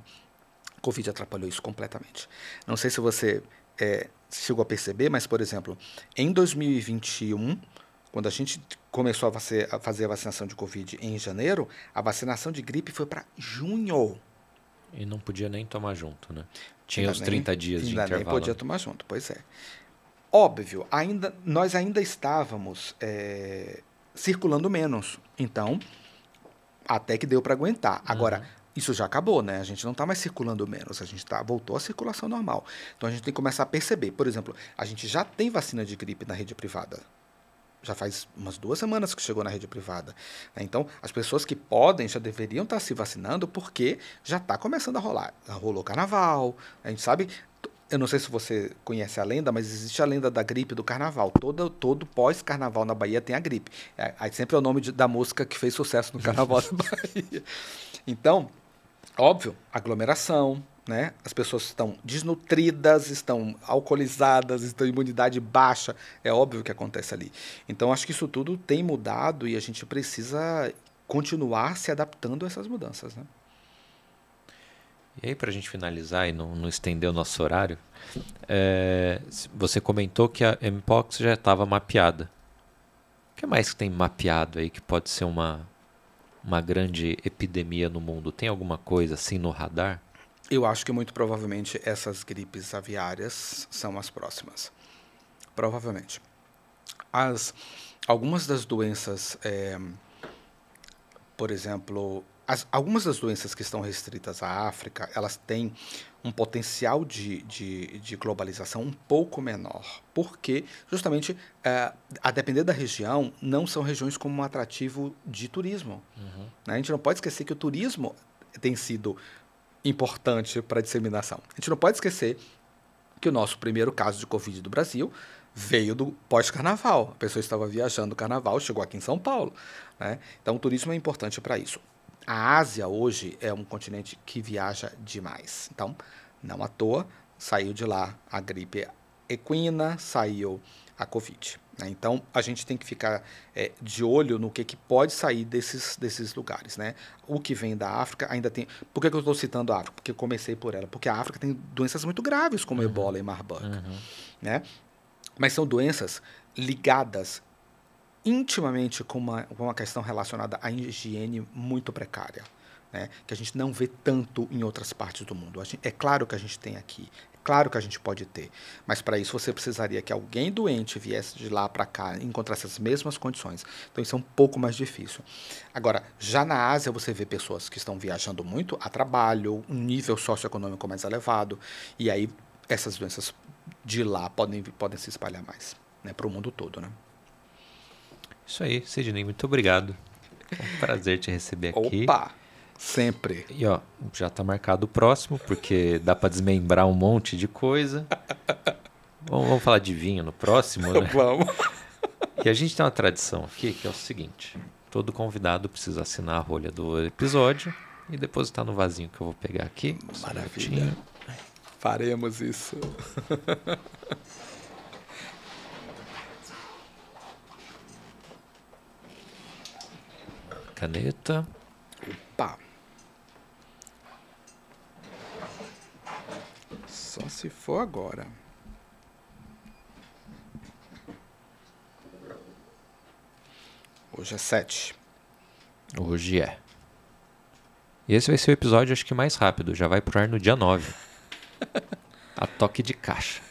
O Covid atrapalhou isso completamente. Não sei se você é, chegou a perceber, mas, por exemplo, em 2021, quando a gente começou a, fazer a vacinação de Covid em janeiro, a vacinação de gripe foi para junho. E não podia nem tomar junto, né? Tinha ainda os 30 nem, dias de intervalo. Nem podia tomar junto, pois é. Óbvio, ainda, nós ainda estávamos é, circulando menos. Então, até que deu para aguentar. Uhum. Agora, uhum. isso já acabou, né? A gente não está mais circulando menos, a gente tá, voltou à circulação normal. Então a gente tem que começar a perceber. Por exemplo, a gente já tem vacina de gripe na rede privada. Já faz umas duas semanas que chegou na rede privada. Né? Então, as pessoas que podem já deveriam estar tá se vacinando porque já está começando a rolar. Rolou carnaval, a gente sabe eu não sei se você conhece a lenda, mas existe a lenda da gripe do carnaval. Todo, todo pós-carnaval na Bahia tem a gripe. É, aí sempre é o nome de, da música que fez sucesso no carnaval da Bahia. Então, óbvio, aglomeração, né? As pessoas estão desnutridas, estão alcoolizadas, estão imunidade baixa. É óbvio o que acontece ali. Então, acho que isso tudo tem mudado e a gente precisa continuar se adaptando a essas mudanças, né? E aí, para a gente finalizar e não, não, estender o nosso horário, é, você comentou que a Mpox já estava mapeada. O que mais que tem mapeado aí que pode ser uma, uma grande epidemia no mundo? Tem alguma coisa assim no radar? Eu acho que muito provavelmente essas gripes aviárias são as próximas. Provavelmente. As, algumas das doenças, é, por exemplo, as, algumas das doenças que estão restritas à África, elas têm um potencial de, de, de globalização um pouco menor, porque justamente, uh, a depender da região, não são regiões como um atrativo de turismo. Uhum. Né? A gente não pode esquecer que o turismo tem sido importante para a disseminação. A gente não pode esquecer que o nosso primeiro caso de Covid do Brasil veio do pós-carnaval. A pessoa estava viajando no carnaval, chegou aqui em São Paulo. Né? Então, o turismo é importante para isso a Ásia hoje é um continente que viaja demais. Então, não à toa, saiu de lá a gripe equina, saiu a Covid. Né? Então, a gente tem que ficar é, de olho no que, que pode sair desses, desses lugares. Né? O que vem da África ainda tem. Por que, que eu estou citando a África? Porque comecei por ela. Porque a África tem doenças muito graves, como uhum. ebola e Marburg. Uhum. Né? Mas são doenças ligadas intimamente com uma, com uma questão relacionada à higiene muito precária. Né, que a gente não vê tanto em outras partes do mundo. Gente, é claro que a gente tem aqui, é claro que a gente pode ter, mas para isso você precisaria que alguém doente viesse de lá para cá e encontrasse as mesmas condições. Então isso é um pouco mais difícil. Agora, já na Ásia você vê pessoas que estão viajando muito a trabalho, um nível socioeconômico mais elevado, e aí essas doenças de lá podem, podem se espalhar mais né, para o mundo todo. Né? Isso aí, Sidney, muito obrigado. É um prazer te receber aqui. Opa! Sempre. E ó, já tá marcado o próximo, porque dá para desmembrar um monte de coisa. vamos, vamos, falar de vinho no próximo, né? Vamos. E a gente tem uma tradição aqui que é o seguinte: todo convidado precisa assinar a rolha do episódio e depositar no vasinho que eu vou pegar aqui. Maravilha. Faremos isso. caneta. Opa! Só se for agora. Hoje é 7. Hoje é. E esse vai ser o episódio, acho que mais rápido. Já vai pro ar no dia 9. A toque de caixa.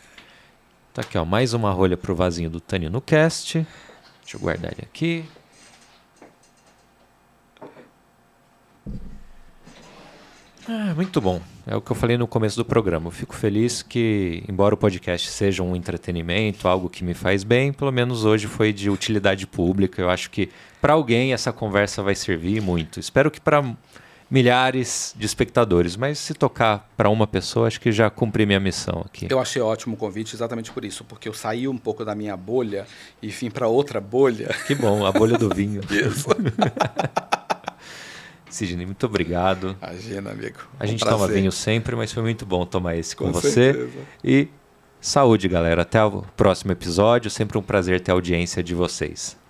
Tá aqui, ó. Mais uma rolha pro vasinho do no Cast. Deixa eu guardar ele aqui. Ah, muito bom. É o que eu falei no começo do programa. Eu fico feliz que, embora o podcast seja um entretenimento, algo que me faz bem, pelo menos hoje foi de utilidade pública. Eu acho que para alguém essa conversa vai servir muito. Espero que para milhares de espectadores, mas se tocar para uma pessoa, acho que já cumpri minha missão aqui. Eu achei ótimo o convite exatamente por isso, porque eu saí um pouco da minha bolha e vim para outra bolha. Que bom, a bolha do vinho. isso. Sidney, muito obrigado. Imagina, amigo. Um a gente prazer. toma vinho sempre, mas foi muito bom tomar esse com, com você. Certeza. E saúde, galera. Até o próximo episódio. Sempre um prazer ter a audiência de vocês.